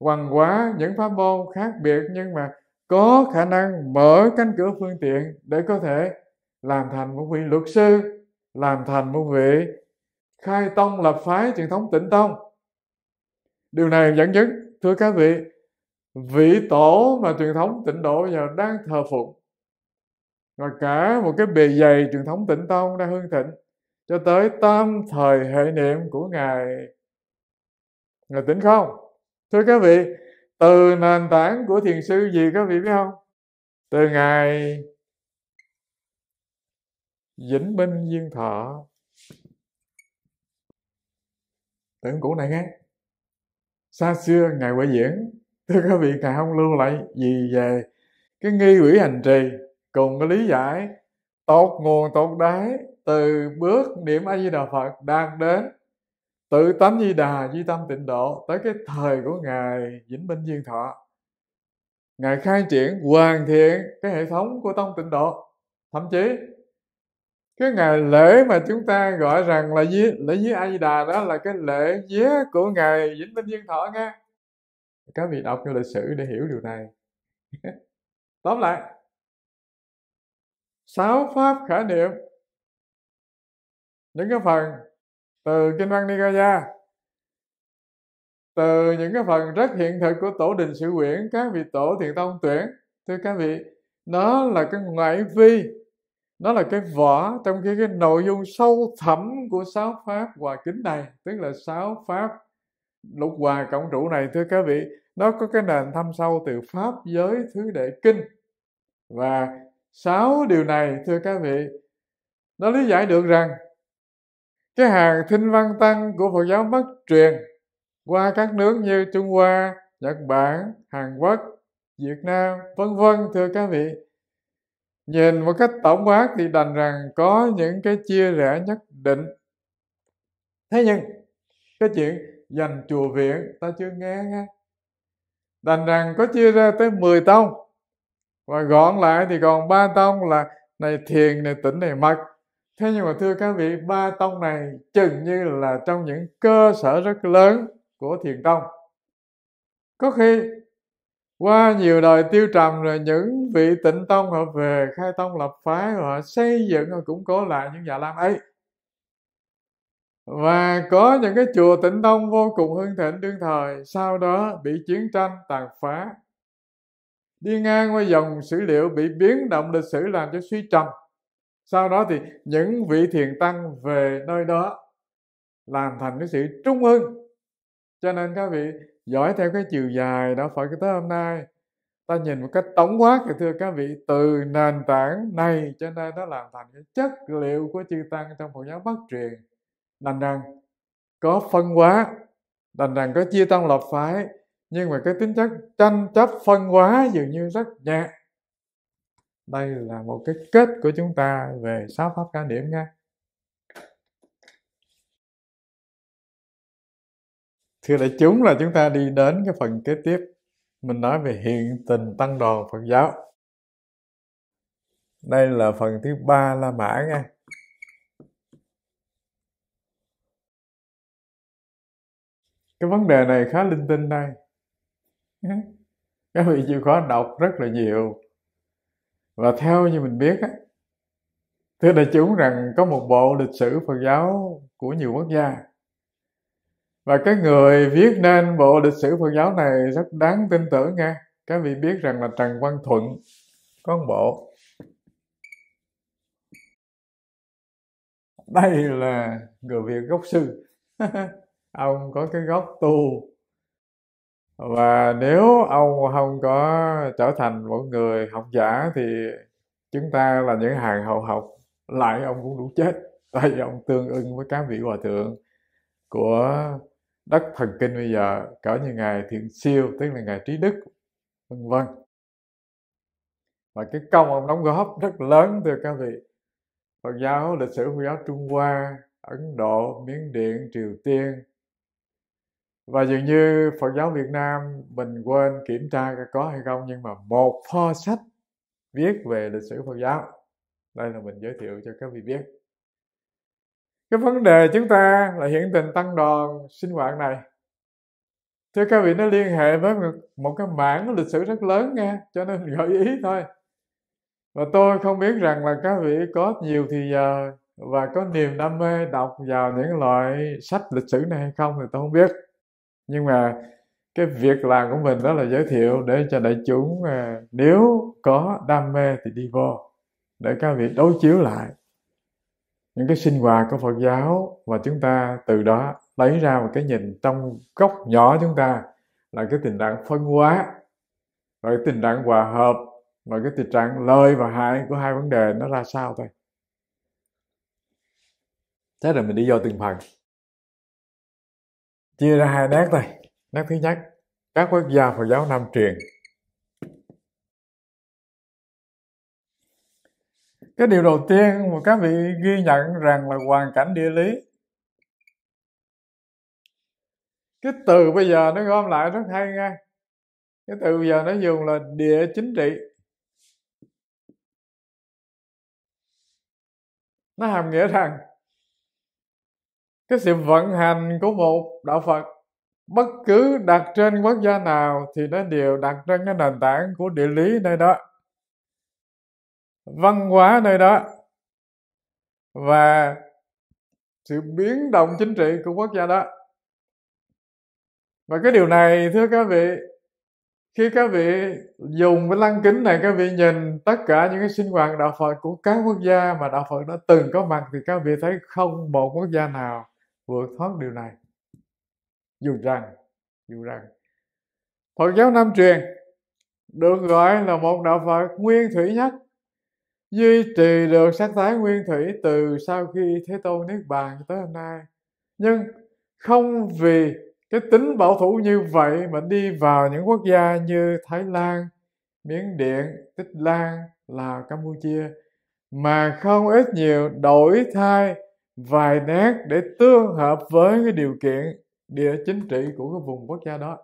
hoàng hóa những pháp môn khác biệt nhưng mà có khả năng mở cánh cửa phương tiện để có thể làm thành một vị luật sư làm thành một vị khai tông lập phái truyền thống tịnh tông điều này dẫn dứt thưa các vị vị tổ mà truyền thống tịnh độ giờ đang thờ phụng và cả một cái bề dày truyền thống tịnh tông đang hương thịnh cho tới tam thời hệ niệm của ngài là tỉnh không thưa các vị từ nền tảng của thiền sư gì các vị biết không từ ngày vĩnh minh duyên thọ tưởng cũ này nghe xa xưa ngày huệ diễn thưa các vị ngài không lưu lại gì về cái nghi quỷ hành trì cùng cái lý giải tột nguồn tột đáy từ bước niệm a di đà phật đang đến từ tám di đà di tâm tịnh độ tới cái thời của ngài vĩnh minh viên thọ ngài khai triển hoàn thiện cái hệ thống của tông tịnh độ thậm chí cái ngày lễ mà chúng ta gọi rằng là di lễ di a di đà đó là cái lễ vía của ngài vĩnh minh viên thọ nghe các vị đọc cho lịch sử để hiểu điều này tóm lại sáu pháp khả niệm những cái phần từ kinh văn Nikaya từ những cái phần rất hiện thực của tổ đình sự quyển các vị tổ thiền tông tuyển thưa các vị nó là cái ngoại vi nó là cái vỏ trong khi cái nội dung sâu thẳm của sáu pháp hòa kính này tức là sáu pháp lục hòa cộng trụ này thưa các vị nó có cái nền thâm sâu từ pháp giới thứ đệ kinh và sáu điều này thưa các vị nó lý giải được rằng cái hàng thinh văn tăng của phật giáo mất truyền qua các nước như trung hoa nhật bản hàn quốc việt nam vân vân thưa các vị nhìn một cách tổng quát thì đành rằng có những cái chia rẽ nhất định thế nhưng cái chuyện dành chùa viện ta chưa nghe nghe đành rằng có chia ra tới 10 tông và gọn lại thì còn ba tông là này thiền này tĩnh này mật thế nhưng mà thưa các vị ba tông này chừng như là trong những cơ sở rất lớn của thiền tông có khi qua nhiều đời tiêu trầm rồi những vị tịnh tông họ về khai tông lập phái họ xây dựng họ củng cố lại những nhà lam ấy và có những cái chùa tịnh tông vô cùng hưng thịnh đương thời sau đó bị chiến tranh tàn phá đi ngang qua dòng sử liệu bị biến động lịch sử làm cho suy trầm sau đó thì những vị thiền tăng về nơi đó làm thành cái sự trung hưng cho nên các vị giỏi theo cái chiều dài đã phải tới hôm nay ta nhìn một cách tổng quát thì thưa các vị từ nền tảng này cho nên nó làm thành cái chất liệu của chư tăng trong phật giáo bắc truyền đành rằng có phân hóa đành rằng có chia tăng lập phái nhưng mà cái tính chất tranh chấp phân hóa dường như rất nhẹ đây là một cái kết của chúng ta về sáu pháp ca điểm nha thưa đại chúng là chúng ta đi đến cái phần kế tiếp mình nói về hiện tình tăng đoàn phật giáo đây là phần thứ ba la mã nha cái vấn đề này khá linh tinh đây các vị chịu khó đọc rất là nhiều và theo như mình biết á thưa đại chúng rằng có một bộ lịch sử phật giáo của nhiều quốc gia và cái người viết nên bộ lịch sử phật giáo này rất đáng tin tưởng nghe các vị biết rằng là trần văn thuận có một bộ đây là người việt gốc sư ông có cái gốc tu và nếu ông không có trở thành một người học giả thì chúng ta là những hàng hậu học lại ông cũng đủ chết tại vì ông tương ưng với các vị hòa thượng của đất thần kinh bây giờ cỡ như ngài thiện siêu tức là ngài trí đức vân vân và cái công ông đóng góp rất lớn thưa các vị phật giáo lịch sử phật giáo trung hoa ấn độ miến điện triều tiên và dường như Phật giáo Việt Nam mình quên kiểm tra có hay không nhưng mà một kho sách viết về lịch sử Phật giáo đây là mình giới thiệu cho các vị biết cái vấn đề chúng ta là hiện tình tăng đoàn sinh hoạt này thưa các vị nó liên hệ với một cái mảng lịch sử rất lớn nghe cho nên gợi ý thôi và tôi không biết rằng là các vị có nhiều thì giờ và có niềm đam mê đọc vào những loại sách lịch sử này hay không thì tôi không biết nhưng mà cái việc làm của mình đó là giới thiệu để cho đại chúng à, nếu có đam mê thì đi vô để các vị đối chiếu lại những cái sinh hoạt của Phật giáo và chúng ta từ đó lấy ra một cái nhìn trong góc nhỏ chúng ta là cái tình trạng phân hóa và cái tình trạng hòa hợp và cái tình trạng lợi và hại của hai vấn đề nó ra sao thôi thế là mình đi vô từng phần chia ra hai nét này nét thứ nhất các quốc gia Phật giáo Nam truyền cái điều đầu tiên mà các vị ghi nhận rằng là hoàn cảnh địa lý cái từ bây giờ nó gom lại rất hay nghe cái từ bây giờ nó dùng là địa chính trị nó hàm nghĩa rằng cái sự vận hành của một đạo phật bất cứ đặt trên quốc gia nào thì nó đều đặt trên cái nền tảng của địa lý nơi đó văn hóa nơi đó và sự biến động chính trị của quốc gia đó và cái điều này thưa các vị khi các vị dùng cái lăng kính này các vị nhìn tất cả những cái sinh hoạt đạo phật của các quốc gia mà đạo phật đã từng có mặt thì các vị thấy không một quốc gia nào vượt thoát điều này dù rằng dù rằng Phật giáo Nam truyền được gọi là một đạo Phật nguyên thủy nhất duy trì được sắc thái nguyên thủy từ sau khi Thế Tôn Niết Bàn tới hôm nay nhưng không vì cái tính bảo thủ như vậy mà đi vào những quốc gia như Thái Lan, Miến Điện, Tích Lan, Lào, Campuchia mà không ít nhiều đổi thay vài nét để tương hợp với cái điều kiện địa chính trị của cái vùng quốc gia đó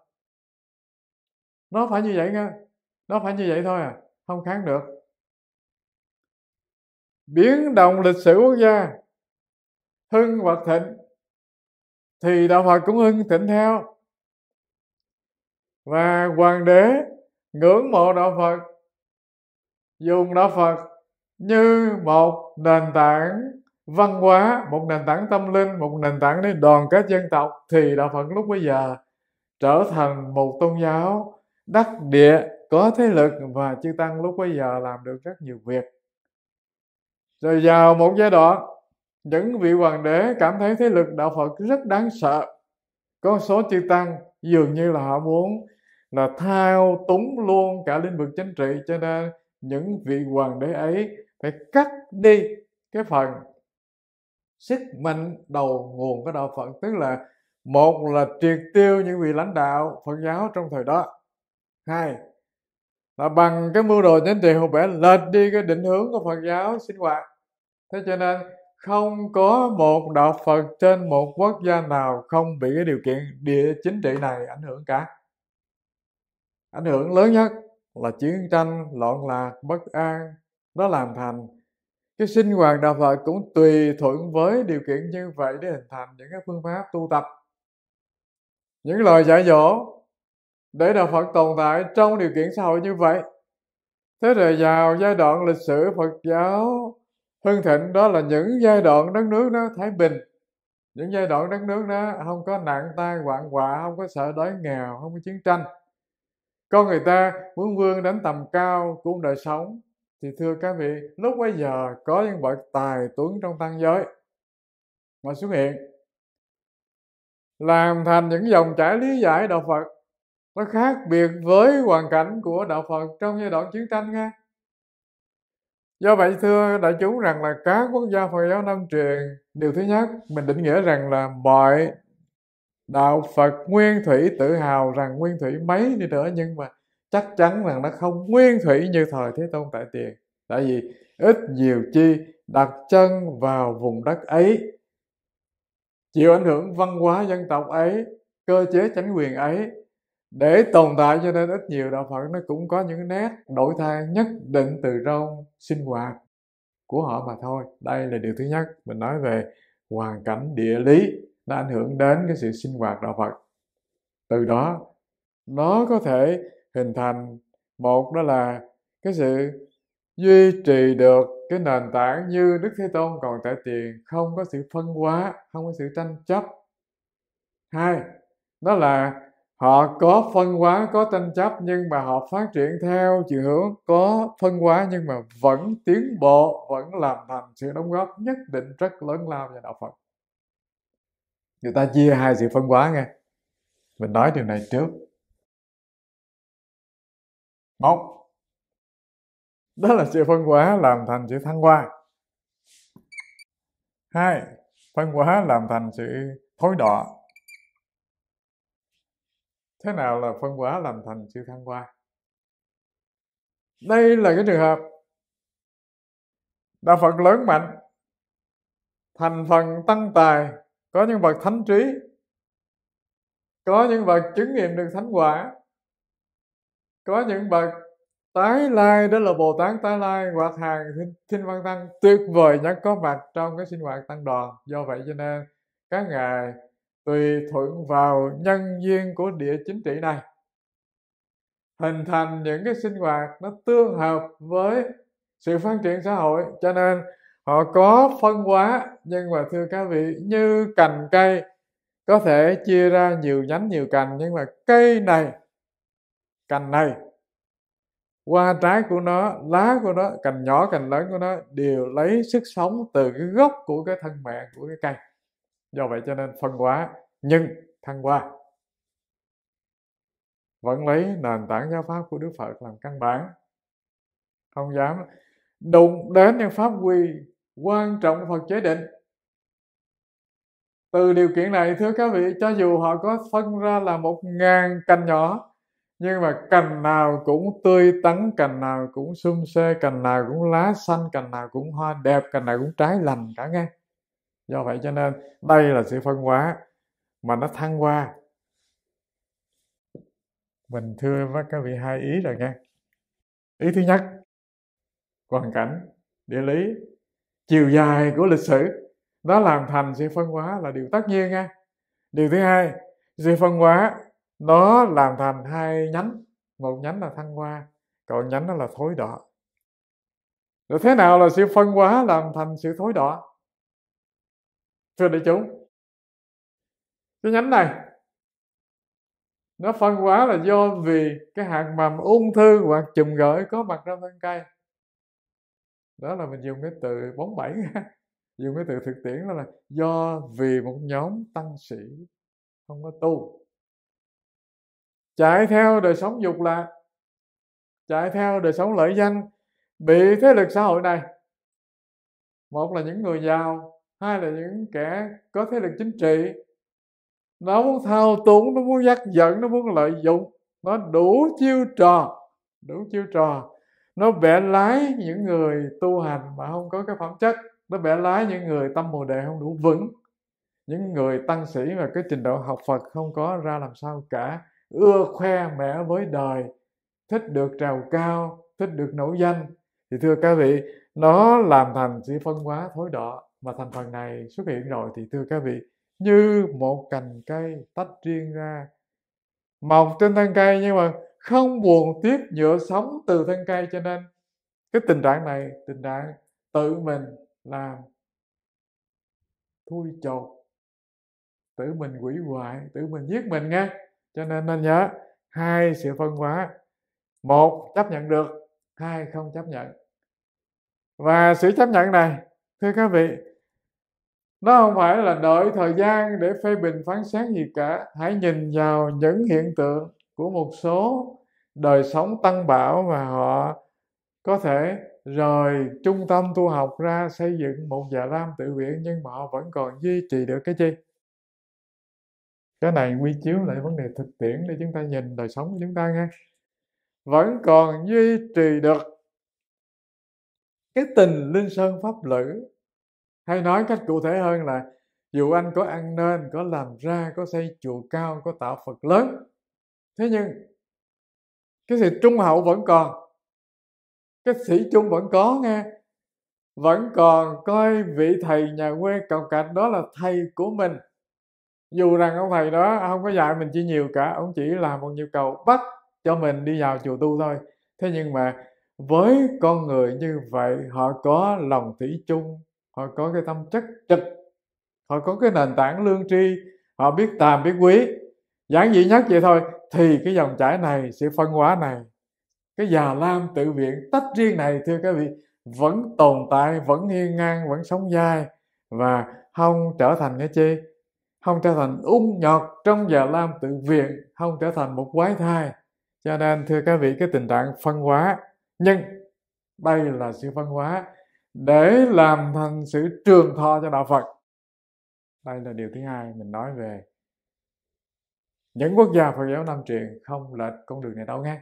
nó phải như vậy nha nó phải như vậy thôi à không kháng được biến động lịch sử quốc gia hưng hoặc thịnh thì đạo Phật cũng hưng thịnh theo và hoàng đế ngưỡng mộ đạo Phật dùng đạo Phật như một nền tảng văn hóa một nền tảng tâm linh một nền tảng để đoàn kết dân tộc thì đạo phật lúc bây giờ trở thành một tôn giáo đắc địa có thế lực và chư tăng lúc bây giờ làm được rất nhiều việc rồi vào một giai đoạn những vị hoàng đế cảm thấy thế lực đạo phật rất đáng sợ có số chư tăng dường như là họ muốn là thao túng luôn cả lĩnh vực chính trị cho nên những vị hoàng đế ấy phải cắt đi cái phần sức mạnh đầu nguồn của đạo phật tức là một là triệt tiêu những vị lãnh đạo phật giáo trong thời đó hai là bằng cái mưu đồ chính trị hùng bể lệch đi cái định hướng của phật giáo sinh hoạt thế cho nên không có một đạo phật trên một quốc gia nào không bị cái điều kiện địa chính trị này ảnh hưởng cả ảnh hưởng lớn nhất là chiến tranh loạn lạc bất an nó làm thành cái sinh hoạt đạo Phật cũng tùy thuận với điều kiện như vậy để hình thành những cái phương pháp tu tập những lời dạy dỗ để đạo Phật tồn tại trong điều kiện xã hội như vậy thế rồi vào giai đoạn lịch sử Phật giáo hưng thịnh đó là những giai đoạn đất nước nó thái bình những giai đoạn đất nước nó không có nạn tai hoạn họa không có sợ đói nghèo không có chiến tranh con người ta muốn vươn đến tầm cao của đời sống thì thưa các vị lúc bấy giờ có những bậc tài tuấn trong tăng giới mà xuất hiện làm thành những dòng chảy lý giải đạo phật nó khác biệt với hoàn cảnh của đạo phật trong giai đoạn chiến tranh nghe do vậy thưa đại chúng rằng là các quốc gia phật giáo nam truyền điều thứ nhất mình định nghĩa rằng là mọi đạo phật nguyên thủy tự hào rằng nguyên thủy mấy đi nữa nhưng mà chắc chắn rằng nó không nguyên thủy như thời thế tôn tại tiền tại vì ít nhiều chi đặt chân vào vùng đất ấy chịu ảnh hưởng văn hóa dân tộc ấy cơ chế chính quyền ấy để tồn tại cho nên ít nhiều đạo phật nó cũng có những nét đổi thay nhất định từ trong sinh hoạt của họ mà thôi đây là điều thứ nhất mình nói về hoàn cảnh địa lý nó ảnh hưởng đến cái sự sinh hoạt đạo phật từ đó nó có thể hình thành một đó là cái sự duy trì được cái nền tảng như đức thế tôn còn tại tiền không có sự phân hóa không có sự tranh chấp hai đó là họ có phân hóa có tranh chấp nhưng mà họ phát triển theo chiều hướng có phân hóa nhưng mà vẫn tiến bộ vẫn làm thành sự đóng góp nhất định rất lớn lao cho đạo phật người ta chia hai sự phân hóa nghe mình nói điều này trước một đó là sự phân hóa làm thành sự thăng hoa hai phân hóa làm thành sự thối đọa thế nào là phân hóa làm thành sự thăng hoa đây là cái trường hợp đạo phật lớn mạnh thành phần tăng tài có những bậc thánh trí có những bậc chứng nghiệm được thánh quả có những bậc tái lai đó là bồ tát tái lai hoặc hàng thinh, thinh văn tăng tuyệt vời nhất có mặt trong cái sinh hoạt tăng đoàn do vậy cho nên các ngài tùy thuận vào nhân duyên của địa chính trị này hình thành những cái sinh hoạt nó tương hợp với sự phát triển xã hội cho nên họ có phân hóa nhưng mà thưa các vị như cành cây có thể chia ra nhiều nhánh nhiều cành nhưng mà cây này cành này qua trái của nó lá của nó cành nhỏ cành lớn của nó đều lấy sức sống từ cái gốc của cái thân mẹ của cái cây do vậy cho nên phân hóa nhưng thăng hoa vẫn lấy nền tảng giáo pháp của đức phật làm căn bản không dám đụng đến những pháp quy quan trọng phật chế định từ điều kiện này thưa các vị cho dù họ có phân ra là một ngàn cành nhỏ nhưng mà cành nào cũng tươi tắn cành nào cũng xum xê cành nào cũng lá xanh cành nào cũng hoa đẹp cành nào cũng trái lành cả nghe do vậy cho nên đây là sự phân hóa mà nó thăng hoa mình thưa với các vị hai ý rồi nghe ý thứ nhất hoàn cảnh địa lý chiều dài của lịch sử nó làm thành sự phân hóa là điều tất nhiên nghe điều thứ hai sự phân hóa nó làm thành hai nhánh một nhánh là thăng hoa còn nhánh đó là thối đỏ rồi thế nào là sự phân hóa làm thành sự thối đỏ thưa đại chúng cái nhánh này nó phân hóa là do vì cái hạt mầm ung thư hoặc chùm gửi có mặt trong thân cây đó là mình dùng cái từ bóng bẩy dùng cái từ thực tiễn đó là do vì một nhóm tăng sĩ không có tu chạy theo đời sống dục là chạy theo đời sống lợi danh bị thế lực xã hội này một là những người giàu hai là những kẻ có thế lực chính trị nó muốn thao túng nó muốn dắt dẫn nó muốn lợi dụng nó đủ chiêu trò đủ chiêu trò nó bẻ lái những người tu hành mà không có cái phẩm chất nó bẻ lái những người tâm bồ đề không đủ vững những người tăng sĩ mà cái trình độ học phật không có ra làm sao cả ưa khoe mẽ với đời thích được trào cao thích được nổi danh thì thưa các vị nó làm thành sự phân hóa thối đỏ mà thành phần này xuất hiện rồi thì thưa các vị như một cành cây tách riêng ra mọc trên thân cây nhưng mà không buồn tiếp nhựa sống từ thân cây cho nên cái tình trạng này tình trạng tự mình làm thui chột tự mình quỷ hoại tự mình giết mình nghe cho nên nên nhớ hai sự phân hóa một chấp nhận được hai không chấp nhận và sự chấp nhận này thưa các vị nó không phải là đợi thời gian để phê bình phán xét gì cả hãy nhìn vào những hiện tượng của một số đời sống tăng bảo mà họ có thể rời trung tâm tu học ra xây dựng một dạ lam tự viện nhưng mà họ vẫn còn duy trì được cái chi cái này quy chiếu lại vấn đề thực tiễn để chúng ta nhìn đời sống của chúng ta nghe vẫn còn duy trì được cái tình linh sơn pháp lữ hay nói cách cụ thể hơn là dù anh có ăn nên có làm ra có xây chùa cao có tạo phật lớn thế nhưng cái sự trung hậu vẫn còn cái sĩ chung vẫn có nghe vẫn còn coi vị thầy nhà quê cầu cạnh đó là thầy của mình dù rằng ông thầy đó không có dạy mình chi nhiều cả ông chỉ làm một nhu cầu bắt cho mình đi vào chùa tu thôi thế nhưng mà với con người như vậy họ có lòng thủy chung họ có cái tâm chất trực họ có cái nền tảng lương tri họ biết tàm biết quý giản dị nhất vậy thôi thì cái dòng chảy này sự phân hóa này cái già lam tự viện tách riêng này thưa các vị vẫn tồn tại vẫn hiên ngang vẫn sống dai và không trở thành cái chi không trở thành ung nhọt trong già lam tự viện không trở thành một quái thai cho nên thưa các vị cái tình trạng phân hóa nhưng đây là sự phân hóa để làm thành sự trường thọ cho đạo phật đây là điều thứ hai mình nói về những quốc gia phật giáo nam truyền không lệch con đường này đâu nghe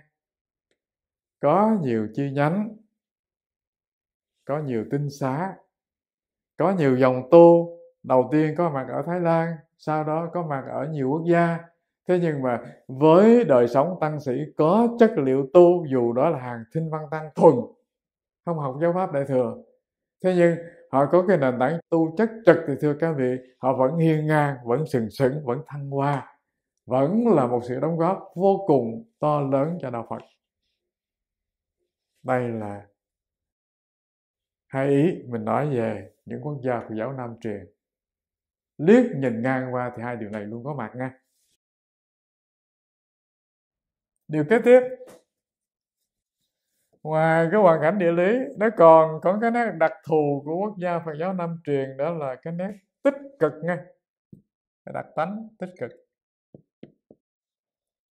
có nhiều chi nhánh có nhiều tinh xá có nhiều dòng tu đầu tiên có mặt ở thái lan sau đó có mặt ở nhiều quốc gia thế nhưng mà với đời sống tăng sĩ có chất liệu tu dù đó là hàng thinh văn tăng thuần không học giáo pháp đại thừa thế nhưng họ có cái nền tảng tu chất trực thì thưa các vị họ vẫn hiên ngang vẫn sừng sững vẫn thăng hoa vẫn là một sự đóng góp vô cùng to lớn cho đạo phật đây là hai ý mình nói về những quốc gia của giáo nam truyền liếc nhìn ngang qua thì hai điều này luôn có mặt nha điều kế tiếp ngoài cái hoàn cảnh địa lý nó còn có cái nét đặc thù của quốc gia phật giáo nam truyền đó là cái nét tích cực nha đặc tính tích cực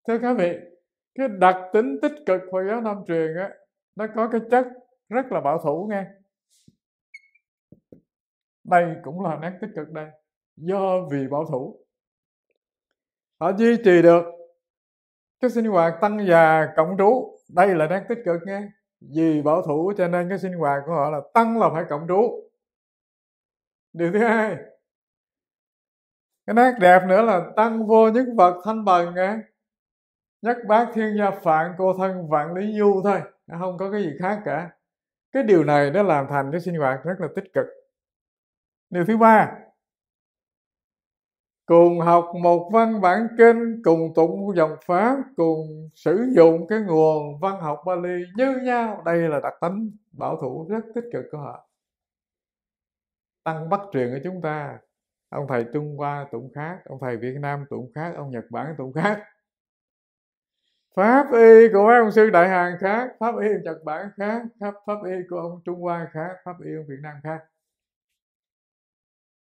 thưa các vị cái đặc tính tích cực phật giáo nam truyền á nó có cái chất rất là bảo thủ nghe đây cũng là nét tích cực đây do vì bảo thủ họ duy trì được cái sinh hoạt tăng già cộng trú đây là đang tích cực nghe vì bảo thủ cho nên cái sinh hoạt của họ là tăng là phải cộng trú điều thứ hai cái nét đẹp nữa là tăng vô nhất vật thanh bần nghe nhất bác thiên gia phạn cô thân vạn lý du thôi không có cái gì khác cả cái điều này nó làm thành cái sinh hoạt rất là tích cực điều thứ ba cùng học một văn bản kinh cùng tụng dòng pháp cùng sử dụng cái nguồn văn học Bali như nhau đây là đặc tính bảo thủ rất tích cực của họ tăng bắt truyền ở chúng ta ông thầy Trung Hoa tụng khác ông thầy Việt Nam tụng khác ông Nhật Bản tụng khác pháp y của ông sư đại hàn khác pháp y của nhật bản khác pháp pháp y của ông trung hoa khác pháp y của việt nam khác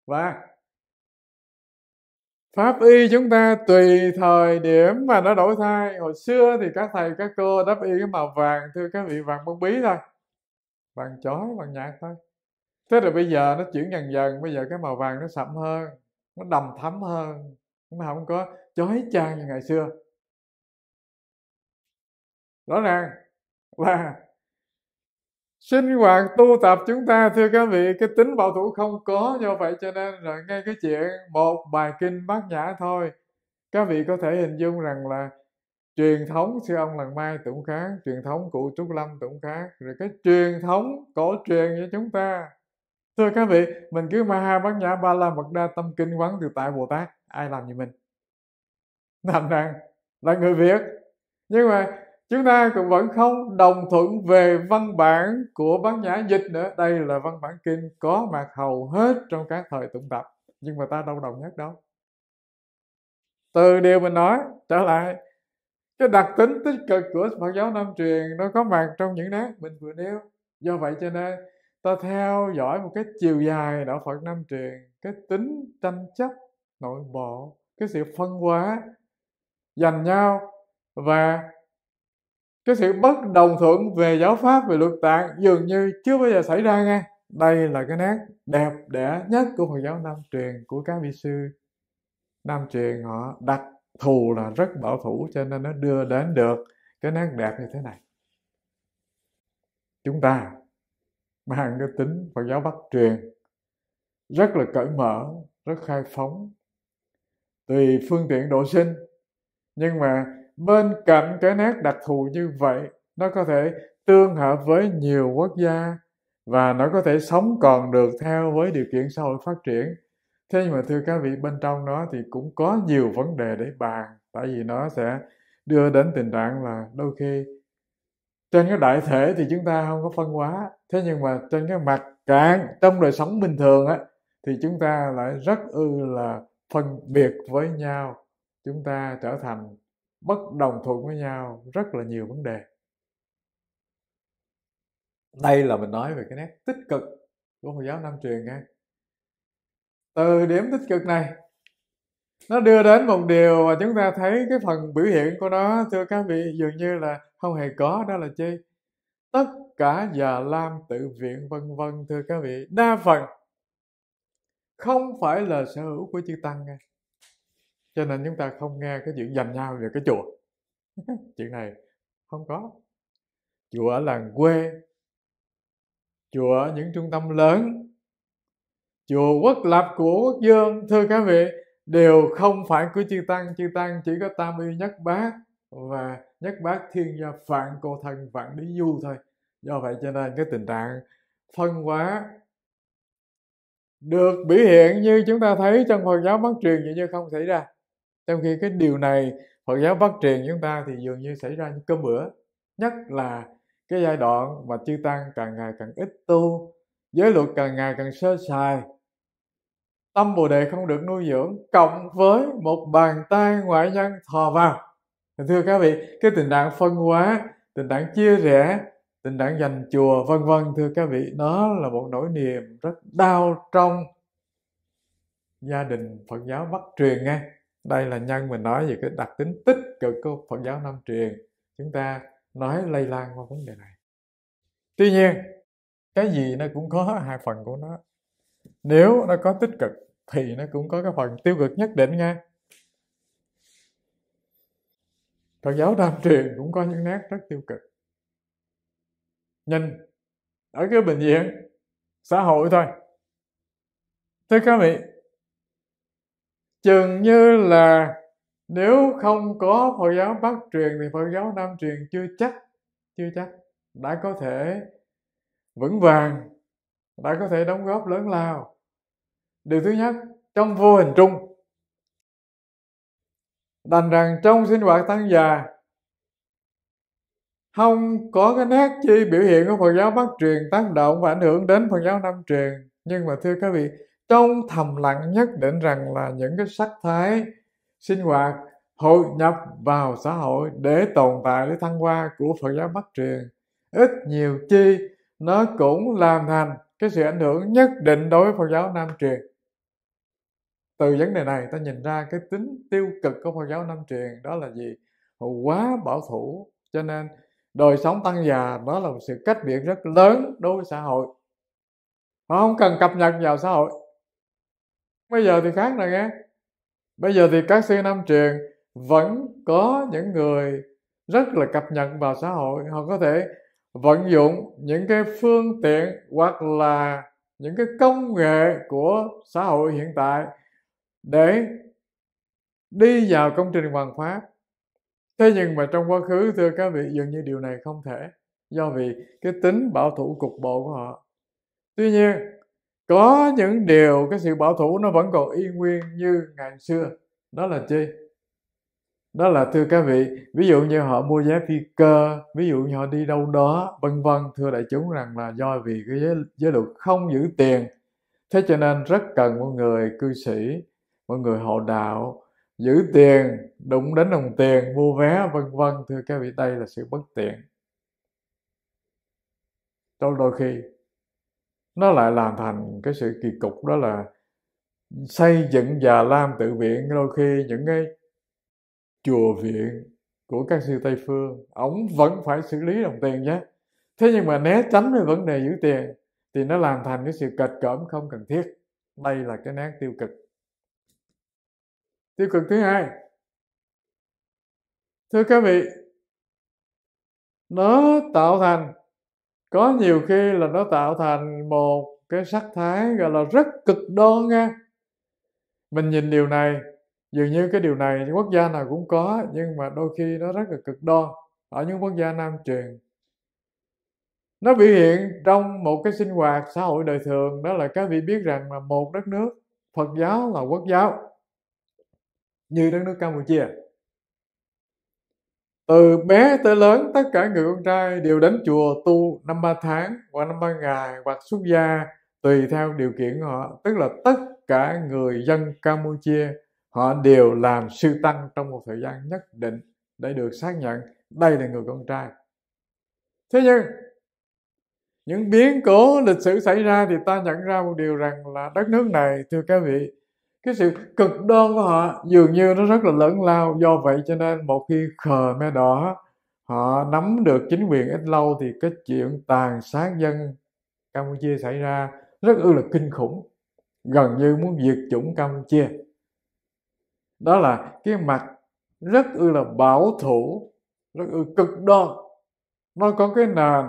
và pháp y chúng ta tùy thời điểm mà nó đổi thay hồi xưa thì các thầy các cô đắp y cái màu vàng thưa các vị vàng bông bí thôi vàng chói vàng nhạt thôi thế rồi bây giờ nó chuyển dần dần bây giờ cái màu vàng nó sậm hơn nó đầm thắm hơn nó không có chói chang như ngày xưa rõ ràng và sinh hoạt tu tập chúng ta thưa các vị cái tính bảo thủ không có do vậy cho nên là ngay cái chuyện một bài kinh bát nhã thôi các vị có thể hình dung rằng là truyền thống sư ông lần mai cũng khác truyền thống cụ trúc lâm cũng khác rồi cái truyền thống cổ truyền của chúng ta thưa các vị mình cứ ma ha bát nhã ba la mật đa tâm kinh quán từ tại bồ tát ai làm gì mình làm rằng là người việt nhưng mà chúng ta cũng vẫn không đồng thuận về văn bản của bác nhã dịch nữa đây là văn bản kinh có mặt hầu hết trong các thời tụng tập nhưng mà ta đâu đồng nhất đâu từ điều mình nói trở lại cái đặc tính tích cực của Phật giáo Nam truyền nó có mặt trong những nét mình vừa nêu do vậy cho nên ta theo dõi một cái chiều dài đạo Phật Nam truyền cái tính tranh chấp nội bộ cái sự phân hóa dành nhau và cái sự bất đồng thuận về giáo pháp về luật tạng dường như chưa bao giờ xảy ra nghe đây là cái nét đẹp đẽ nhất của hồi giáo Nam truyền của các vị sư Nam truyền họ đặc thù là rất bảo thủ cho nên nó đưa đến được cái nét đẹp như thế này chúng ta mang cái tính Phật giáo Bắc truyền rất là cởi mở rất khai phóng tùy phương tiện độ sinh nhưng mà bên cạnh cái nét đặc thù như vậy nó có thể tương hợp với nhiều quốc gia và nó có thể sống còn được theo với điều kiện xã hội phát triển thế nhưng mà thưa các vị bên trong nó thì cũng có nhiều vấn đề để bàn tại vì nó sẽ đưa đến tình trạng là đôi khi trên cái đại thể thì chúng ta không có phân hóa thế nhưng mà trên cái mặt cạn trong đời sống bình thường á thì chúng ta lại rất ư là phân biệt với nhau chúng ta trở thành bất đồng thuận với nhau rất là nhiều vấn đề đây là mình nói về cái nét tích cực của hồi giáo nam truyền nghe từ điểm tích cực này nó đưa đến một điều mà chúng ta thấy cái phần biểu hiện của nó thưa các vị dường như là không hề có đó là chi tất cả già lam tự viện vân vân thưa các vị đa phần không phải là sở hữu của chư tăng nghe cho nên chúng ta không nghe cái chuyện giành nhau về cái chùa chuyện này không có chùa ở làng quê chùa ở những trung tâm lớn chùa quốc lập của quốc dương thưa các vị đều không phải của chư tăng chư tăng chỉ có tam y nhất bác và nhất bác thiên gia phạn cô thân vạn lý du thôi do vậy cho nên cái tình trạng phân hóa được biểu hiện như chúng ta thấy trong Phật giáo Bắc truyền vậy như không xảy ra trong khi cái điều này Phật giáo phát triển chúng ta thì dường như xảy ra như cơm bữa nhất là cái giai đoạn mà chư tăng càng ngày càng ít tu giới luật càng ngày càng sơ sài tâm bồ đề không được nuôi dưỡng cộng với một bàn tay ngoại nhân thò vào thưa các vị cái tình trạng phân hóa tình trạng chia rẽ tình trạng dành chùa vân vân thưa các vị nó là một nỗi niềm rất đau trong gia đình phật giáo bắt truyền nghe đây là nhân mình nói về cái đặc tính tích cực của phật giáo nam truyền chúng ta nói lây lan qua vấn đề này tuy nhiên cái gì nó cũng có hai phần của nó nếu nó có tích cực thì nó cũng có cái phần tiêu cực nhất định nha Phật giáo Nam truyền cũng có những nét rất tiêu cực nhìn ở cái bệnh viện xã hội thôi thưa các vị chừng như là nếu không có Phật giáo Bắc truyền thì Phật giáo Nam truyền chưa chắc chưa chắc đã có thể vững vàng đã có thể đóng góp lớn lao điều thứ nhất trong vô hình trung đành rằng trong sinh hoạt tăng già không có cái nét chi biểu hiện của Phật giáo Bắc truyền tác động và ảnh hưởng đến Phật giáo Nam truyền nhưng mà thưa các vị trong thầm lặng nhất định rằng là những cái sắc thái sinh hoạt hội nhập vào xã hội để tồn tại để thăng hoa của Phật giáo Bắc truyền ít nhiều chi nó cũng làm thành cái sự ảnh hưởng nhất định đối với Phật giáo Nam truyền từ vấn đề này ta nhìn ra cái tính tiêu cực của Phật giáo Nam truyền đó là gì họ quá bảo thủ cho nên đời sống tăng già đó là một sự cách biệt rất lớn đối với xã hội họ không cần cập nhật vào xã hội bây giờ thì khác rồi nghe bây giờ thì các sư nam truyền vẫn có những người rất là cập nhật vào xã hội họ có thể vận dụng những cái phương tiện hoặc là những cái công nghệ của xã hội hiện tại để đi vào công trình hoàn pháp thế nhưng mà trong quá khứ thưa các vị dường như điều này không thể do vì cái tính bảo thủ cục bộ của họ tuy nhiên có những điều cái sự bảo thủ nó vẫn còn y nguyên như ngày xưa đó là chi đó là thưa các vị ví dụ như họ mua vé phi cơ ví dụ như họ đi đâu đó vân vân thưa đại chúng rằng là do vì cái giới, giới luật không giữ tiền thế cho nên rất cần mọi người cư sĩ mọi người hộ đạo giữ tiền đụng đến đồng tiền mua vé vân vân thưa các vị đây là sự bất tiện trong đôi khi nó lại làm thành cái sự kỳ cục đó là xây dựng già lam tự viện đôi khi những cái chùa viện của các sư tây phương ổng vẫn phải xử lý đồng tiền nhé thế nhưng mà né tránh về vấn đề giữ tiền thì nó làm thành cái sự cạch cỡm không cần thiết đây là cái nét tiêu cực tiêu cực thứ hai thưa các vị nó tạo thành có nhiều khi là nó tạo thành một cái sắc thái gọi là rất cực đoan nha mình nhìn điều này dường như cái điều này quốc gia nào cũng có nhưng mà đôi khi nó rất là cực đoan ở những quốc gia nam truyền nó biểu hiện trong một cái sinh hoạt xã hội đời thường đó là các vị biết rằng là một đất nước phật giáo là quốc giáo như đất nước campuchia từ bé tới lớn tất cả người con trai đều đến chùa tu năm ba tháng hoặc năm ba ngày hoặc xuất gia tùy theo điều kiện của họ tức là tất cả người dân campuchia họ đều làm sư tăng trong một thời gian nhất định để được xác nhận đây là người con trai thế nhưng những biến cố lịch sử xảy ra thì ta nhận ra một điều rằng là đất nước này thưa các vị cái sự cực đoan của họ dường như nó rất là lớn lao do vậy cho nên một khi khờ me đỏ họ nắm được chính quyền ít lâu thì cái chuyện tàn sát dân campuchia xảy ra rất ư là kinh khủng gần như muốn diệt chủng campuchia đó là cái mặt rất ư là bảo thủ rất ư cực đoan nó có cái nền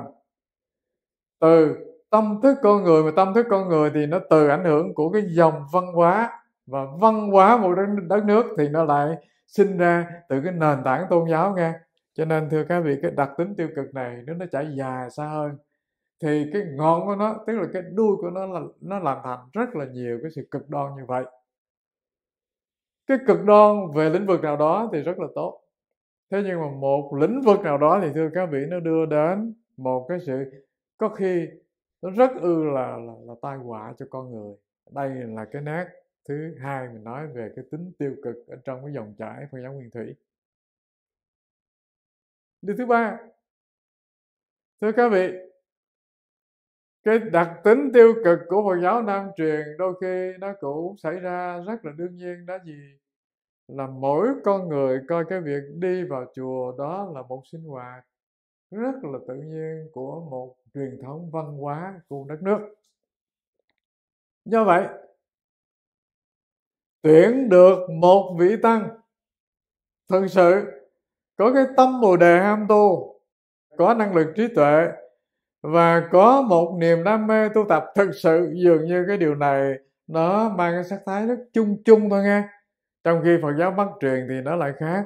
từ tâm thức con người mà tâm thức con người thì nó từ ảnh hưởng của cái dòng văn hóa và văn hóa một đất, nước thì nó lại sinh ra từ cái nền tảng tôn giáo nghe cho nên thưa các vị cái đặc tính tiêu cực này nếu nó chảy dài xa hơn thì cái ngọn của nó tức là cái đuôi của nó là nó làm thành rất là nhiều cái sự cực đoan như vậy cái cực đoan về lĩnh vực nào đó thì rất là tốt thế nhưng mà một lĩnh vực nào đó thì thưa các vị nó đưa đến một cái sự có khi nó rất ư là là, là tai họa cho con người đây là cái nét thứ hai mình nói về cái tính tiêu cực ở trong cái dòng chảy phân giáo nguyên thủy điều thứ ba thưa các vị cái đặc tính tiêu cực của Phật giáo Nam truyền đôi khi nó cũng xảy ra rất là đương nhiên đó gì là mỗi con người coi cái việc đi vào chùa đó là một sinh hoạt rất là tự nhiên của một truyền thống văn hóa của đất nước do vậy tuyển được một vị tăng thật sự có cái tâm bồ đề ham tu có năng lực trí tuệ và có một niềm đam mê tu tập thực sự dường như cái điều này nó mang cái sắc thái rất chung chung thôi nghe trong khi phật giáo bắc truyền thì nó lại khác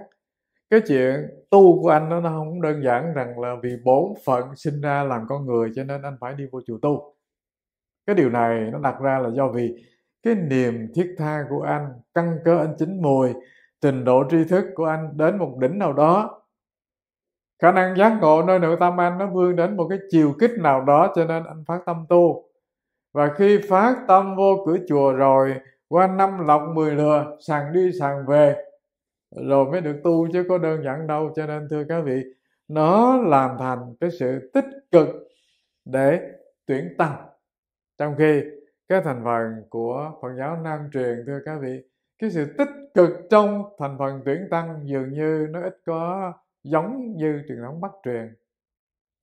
cái chuyện tu của anh đó, nó không đơn giản rằng là vì bổn phận sinh ra làm con người cho nên anh phải đi vô chùa tu cái điều này nó đặt ra là do vì cái niềm thiết tha của anh căn cơ anh chín mùi trình độ tri thức của anh đến một đỉnh nào đó khả năng giác ngộ nơi nội tâm anh nó vươn đến một cái chiều kích nào đó cho nên anh phát tâm tu và khi phát tâm vô cửa chùa rồi qua năm lọc mười lừa sàng đi sàng về rồi mới được tu chứ có đơn giản đâu cho nên thưa các vị nó làm thành cái sự tích cực để tuyển tăng trong khi cái thành phần của phật giáo nam truyền thưa các vị cái sự tích cực trong thành phần tuyển tăng dường như nó ít có giống như truyền thống bắc truyền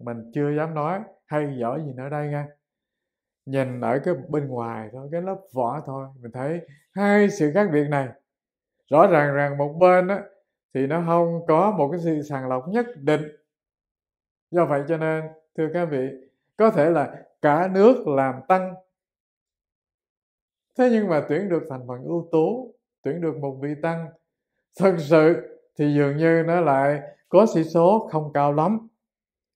mình chưa dám nói hay giỏi gì ở đây nha nhìn ở cái bên ngoài thôi cái lớp vỏ thôi mình thấy hai sự khác biệt này rõ ràng rằng một bên á, thì nó không có một cái sự sàng lọc nhất định do vậy cho nên thưa các vị có thể là cả nước làm tăng thế nhưng mà tuyển được thành phần ưu tú tuyển được một vị tăng thật sự thì dường như nó lại có sĩ số không cao lắm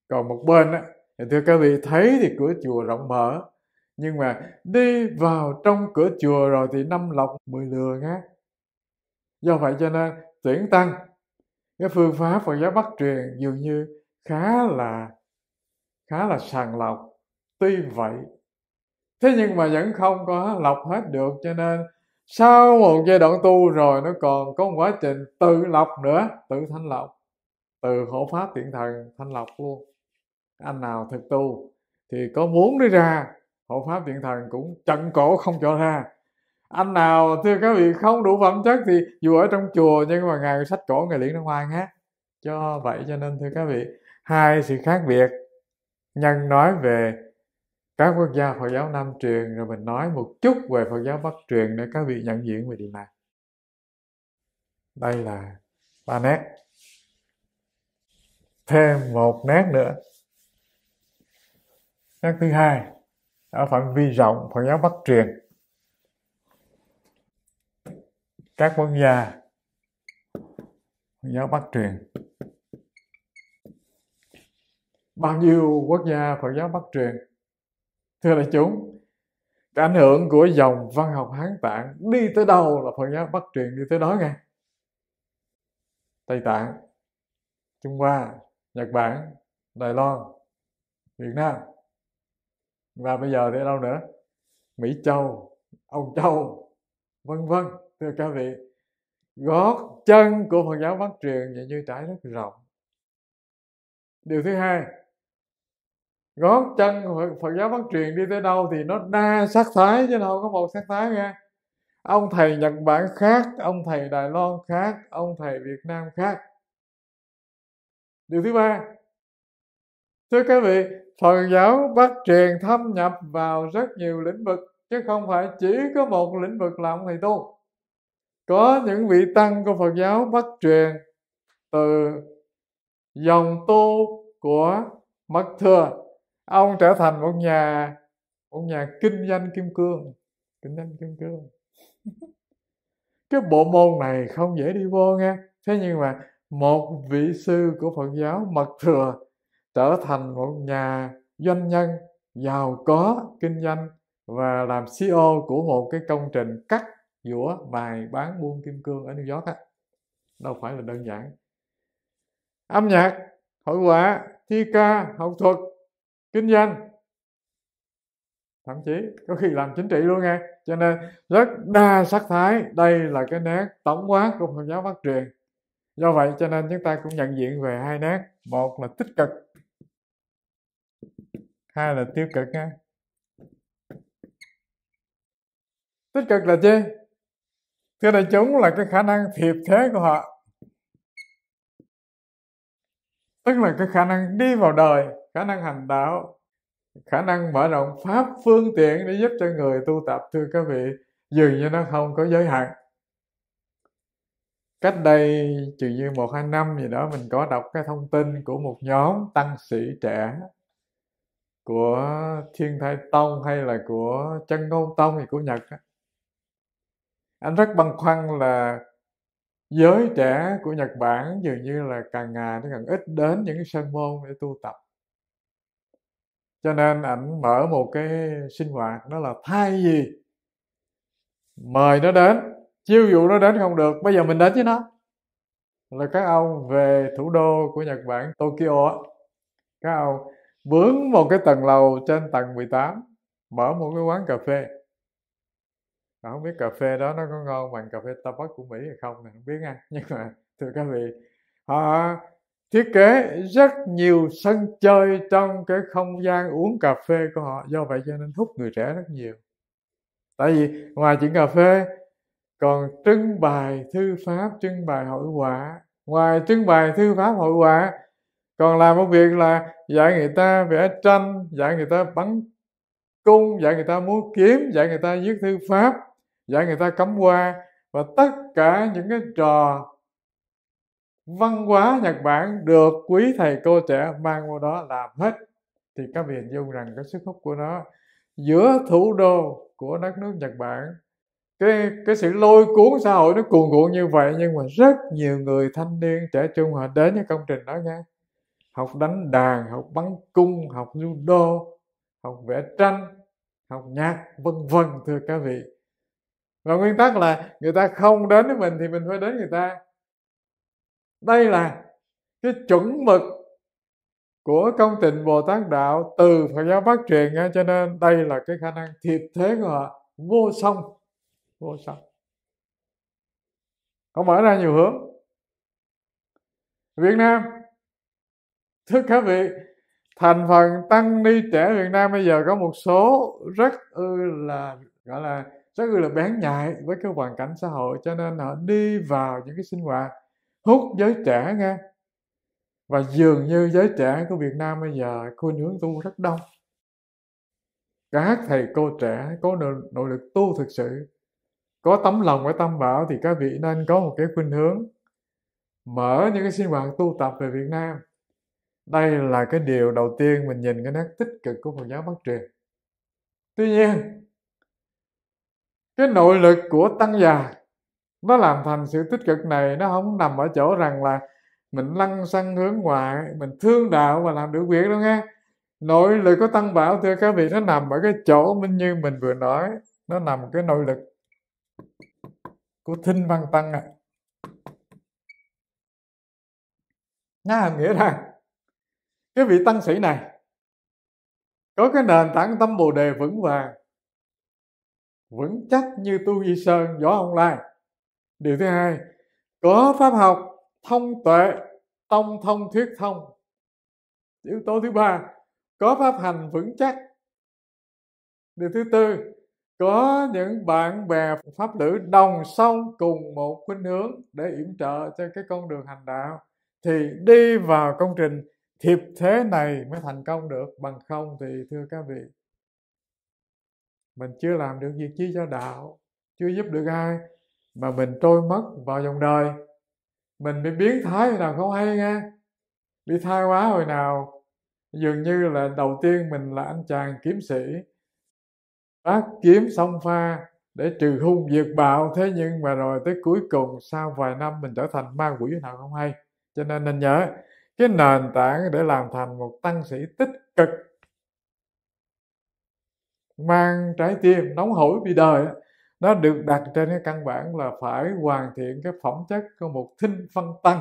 còn một bên á thì thưa các vị thấy thì cửa chùa rộng mở nhưng mà đi vào trong cửa chùa rồi thì năm lọc mười lừa nghe. do vậy cho nên tuyển tăng cái phương pháp Phật giáo Bắc truyền dường như khá là khá là sàng lọc tuy vậy thế nhưng mà vẫn không có lọc hết được cho nên sau một giai đoạn tu rồi nó còn có một quá trình tự lọc nữa tự thanh lọc từ khổ pháp thiện thần thanh lọc luôn anh nào thực tu thì có muốn đi ra hộ pháp thiện thần cũng chặn cổ không cho ra anh nào thưa các vị không đủ phẩm chất thì dù ở trong chùa nhưng mà ngài sách cổ ngài liễn ra ngoài nhé cho vậy cho nên thưa các vị hai sự khác biệt nhân nói về các quốc gia Phật giáo Nam truyền rồi mình nói một chút về Phật giáo Bắc truyền để các vị nhận diện về điều này đây là ba nét thêm một nét nữa nét thứ hai ở phạm vi rộng Phật giáo Bắc truyền các quốc gia Phật giáo Bắc truyền bao nhiêu quốc gia Phật giáo Bắc truyền thưa đại chúng cái ảnh hưởng của dòng văn học hán tạng đi tới đâu là phật giáo bắt truyền đi tới đó nghe tây tạng trung hoa nhật bản đài loan việt nam và bây giờ thì ở đâu nữa mỹ châu âu châu vân vân thưa các vị gót chân của phật giáo bắt truyền vậy như trải rất rộng điều thứ hai gót chân Phật giáo phát triển đi tới đâu thì nó đa sắc thái chứ đâu có một sắc thái nha. ông thầy Nhật Bản khác ông thầy Đài Loan khác ông thầy Việt Nam khác điều thứ ba thưa các vị Phật giáo bắt truyền thâm nhập vào rất nhiều lĩnh vực chứ không phải chỉ có một lĩnh vực là ông thầy tu có những vị tăng của Phật giáo bắt truyền từ dòng tu của mật thừa ông trở thành một nhà một nhà kinh doanh kim cương kinh doanh kim cương cái bộ môn này không dễ đi vô nghe thế nhưng mà một vị sư của phật giáo mật thừa trở thành một nhà doanh nhân giàu có kinh doanh và làm CEO của một cái công trình cắt dũa bài bán buôn kim cương ở New York á đâu phải là đơn giản âm nhạc hội họa thi ca học thuật kinh doanh thậm chí có khi làm chính trị luôn nghe cho nên rất đa sắc thái đây là cái nét tổng quát của phật giáo phát triển do vậy cho nên chúng ta cũng nhận diện về hai nét một là tích cực hai là tiêu cực nghe tích cực là chi thưa đại chúng là cái khả năng thiệp thế của họ tức là cái khả năng đi vào đời khả năng hành đạo khả năng mở rộng pháp phương tiện để giúp cho người tu tập thưa các vị dường như nó không có giới hạn cách đây chừng như một hai năm gì đó mình có đọc cái thông tin của một nhóm tăng sĩ trẻ của thiên thai tông hay là của chân ngôn tông thì của nhật anh rất băn khoăn là giới trẻ của nhật bản dường như là càng ngày nó càng ít đến những sân môn để tu tập cho nên ảnh mở một cái sinh hoạt đó là thay gì mời nó đến chiêu dụ nó đến không được bây giờ mình đến với nó là các ông về thủ đô của Nhật Bản Tokyo các ông vướng một cái tầng lầu trên tầng 18 mở một cái quán cà phê mà không biết cà phê đó nó có ngon bằng cà phê Starbucks của Mỹ hay không thì không biết nha nhưng mà thưa các vị họ thiết kế rất nhiều sân chơi trong cái không gian uống cà phê của họ do vậy cho nên hút người trẻ rất nhiều tại vì ngoài chuyện cà phê còn trưng bày thư pháp trưng bày hội họa ngoài trưng bày thư pháp hội họa còn làm một việc là dạy người ta vẽ tranh dạy người ta bắn cung dạy người ta múa kiếm dạy người ta viết thư pháp dạy người ta cắm hoa và tất cả những cái trò văn hóa Nhật Bản được quý thầy cô trẻ mang qua đó làm hết thì các vị hình dung rằng cái sức hút của nó giữa thủ đô của đất nước Nhật Bản cái cái sự lôi cuốn xã hội nó cuồn cuộn như vậy nhưng mà rất nhiều người thanh niên trẻ trung họ đến cái công trình đó nha học đánh đàn học bắn cung học judo học vẽ tranh học nhạc vân vân thưa các vị và nguyên tắc là người ta không đến với mình thì mình phải đến người ta đây là cái chuẩn mực của công trình Bồ Tát Đạo từ Phật giáo phát truyền cho nên đây là cái khả năng thiệp thế của họ vô song vô song họ mở ra nhiều hướng Việt Nam thưa các vị thành phần tăng ni trẻ Việt Nam bây giờ có một số rất ư là gọi là rất ư là bén nhạy với cái hoàn cảnh xã hội cho nên họ đi vào những cái sinh hoạt hút giới trẻ nghe và dường như giới trẻ của Việt Nam bây giờ khuynh hướng tu rất đông các thầy cô trẻ có nội lực tu thực sự có tấm lòng với tâm bảo thì các vị nên có một cái khuynh hướng mở những cái sinh hoạt tu tập về Việt Nam đây là cái điều đầu tiên mình nhìn cái nét tích cực của Phật giáo Bắc truyền tuy nhiên cái nội lực của tăng già nó làm thành sự tích cực này nó không nằm ở chỗ rằng là mình lăng xăng hướng ngoại mình thương đạo và làm được việc đâu nghe nội lực của tăng bảo thưa các vị nó nằm ở cái chỗ minh như mình vừa nói nó nằm cái nội lực của thinh văn tăng à. nó hàm nghĩa rằng cái vị tăng sĩ này có cái nền tảng tâm bồ đề vững vàng vững chắc như tu di sơn võ ông lai điều thứ hai có pháp học thông tuệ tông thông thuyết thông yếu tố thứ ba có pháp hành vững chắc điều thứ tư có những bạn bè pháp lữ đồng song cùng một khuynh hướng để yểm trợ cho cái con đường hành đạo thì đi vào công trình thiệp thế này mới thành công được bằng không thì thưa các vị mình chưa làm được việc chi cho đạo chưa giúp được ai mà mình trôi mất vào dòng đời mình bị biến thái hồi nào không hay nghe bị thai hóa hồi nào dường như là đầu tiên mình là anh chàng kiếm sĩ bác kiếm song pha để trừ hung diệt bạo thế nhưng mà rồi tới cuối cùng sau vài năm mình trở thành ma quỷ nào không hay cho nên nên nhớ cái nền tảng để làm thành một tăng sĩ tích cực mang trái tim nóng hổi vì đời nó được đặt trên cái căn bản là phải hoàn thiện cái phẩm chất của một thinh phân tăng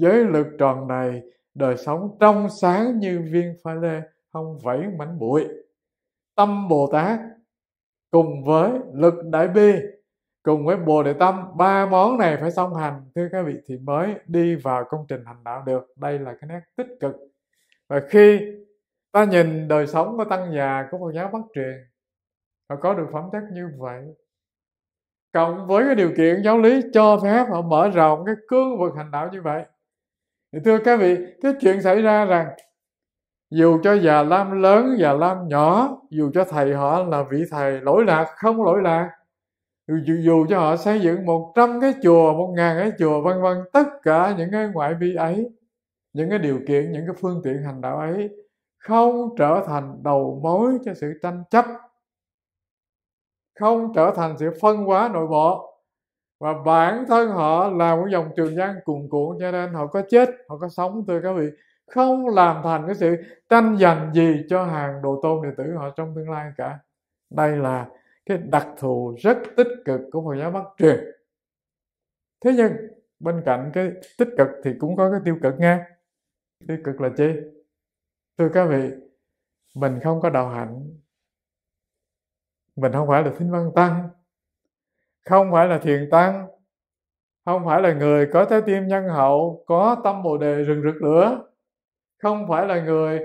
với lực tròn này đời sống trong sáng như viên pha lê không vẫy mảnh bụi tâm bồ tát cùng với lực đại bi cùng với bồ đề tâm ba món này phải song hành thưa các vị thì mới đi vào công trình hành đạo được đây là cái nét tích cực và khi ta nhìn đời sống của tăng già của phật giáo phát triển họ có được phẩm chất như vậy cộng với cái điều kiện giáo lý cho phép họ mở rộng cái cương vực hành đạo như vậy thì thưa các vị cái chuyện xảy ra rằng dù cho già lam lớn già lam nhỏ dù cho thầy họ là vị thầy lỗi lạc không lỗi lạc dù, dù cho họ xây dựng một trăm cái chùa, một ngàn cái chùa vân vân tất cả những cái ngoại vi ấy những cái điều kiện, những cái phương tiện hành đạo ấy không trở thành đầu mối cho sự tranh chấp không trở thành sự phân hóa nội bộ và bản thân họ là một dòng trường gian cuồn cuộn cho nên họ có chết họ có sống thưa các vị không làm thành cái sự tranh giành gì cho hàng đồ tôn đệ tử họ trong tương lai cả đây là cái đặc thù rất tích cực của Phật giáo Bắc truyền thế nhưng bên cạnh cái tích cực thì cũng có cái tiêu cực nghe tiêu cực là chi thưa các vị mình không có đạo hạnh mình không phải là thính văn tăng không phải là thiền tăng không phải là người có trái tim nhân hậu có tâm bồ đề rừng rực lửa không phải là người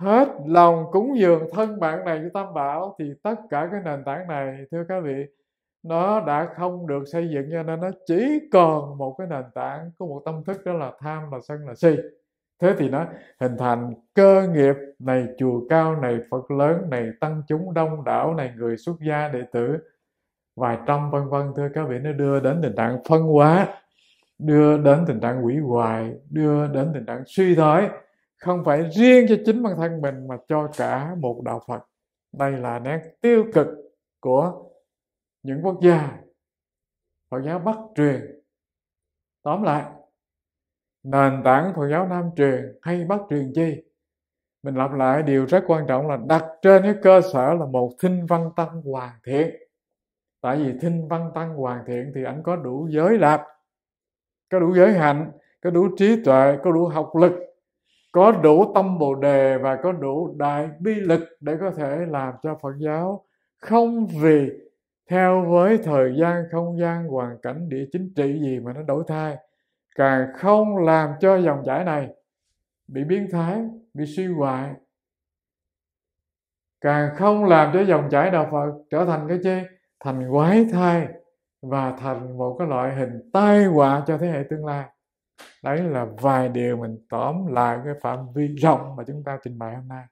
hết lòng cúng dường thân bạn này cho tam bảo thì tất cả cái nền tảng này thưa các vị nó đã không được xây dựng cho nên nó chỉ còn một cái nền tảng có một tâm thức đó là tham là sân là si thế thì nó hình thành cơ nghiệp này chùa cao này phật lớn này tăng chúng đông đảo này người xuất gia đệ tử vài trăm vân vân thưa các vị nó đưa đến tình trạng phân hóa đưa đến tình trạng quỷ hoài đưa đến tình trạng suy thoái không phải riêng cho chính bản thân mình mà cho cả một đạo phật đây là nét tiêu cực của những quốc gia phật giáo bắt truyền tóm lại nền tảng Phật giáo Nam truyền hay Bắc truyền chi mình lặp lại điều rất quan trọng là đặt trên cái cơ sở là một thinh văn tăng hoàn thiện tại vì thinh văn tăng hoàn thiện thì anh có đủ giới lạc có đủ giới hạnh có đủ trí tuệ có đủ học lực có đủ tâm bồ đề và có đủ đại bi lực để có thể làm cho phật giáo không vì theo với thời gian không gian hoàn cảnh địa chính trị gì mà nó đổi thay càng không làm cho dòng chảy này bị biến thái bị suy hoại càng không làm cho dòng chảy đạo phật trở thành cái chi thành quái thai và thành một cái loại hình tai họa cho thế hệ tương lai đấy là vài điều mình tóm lại cái phạm vi rộng mà chúng ta trình bày hôm nay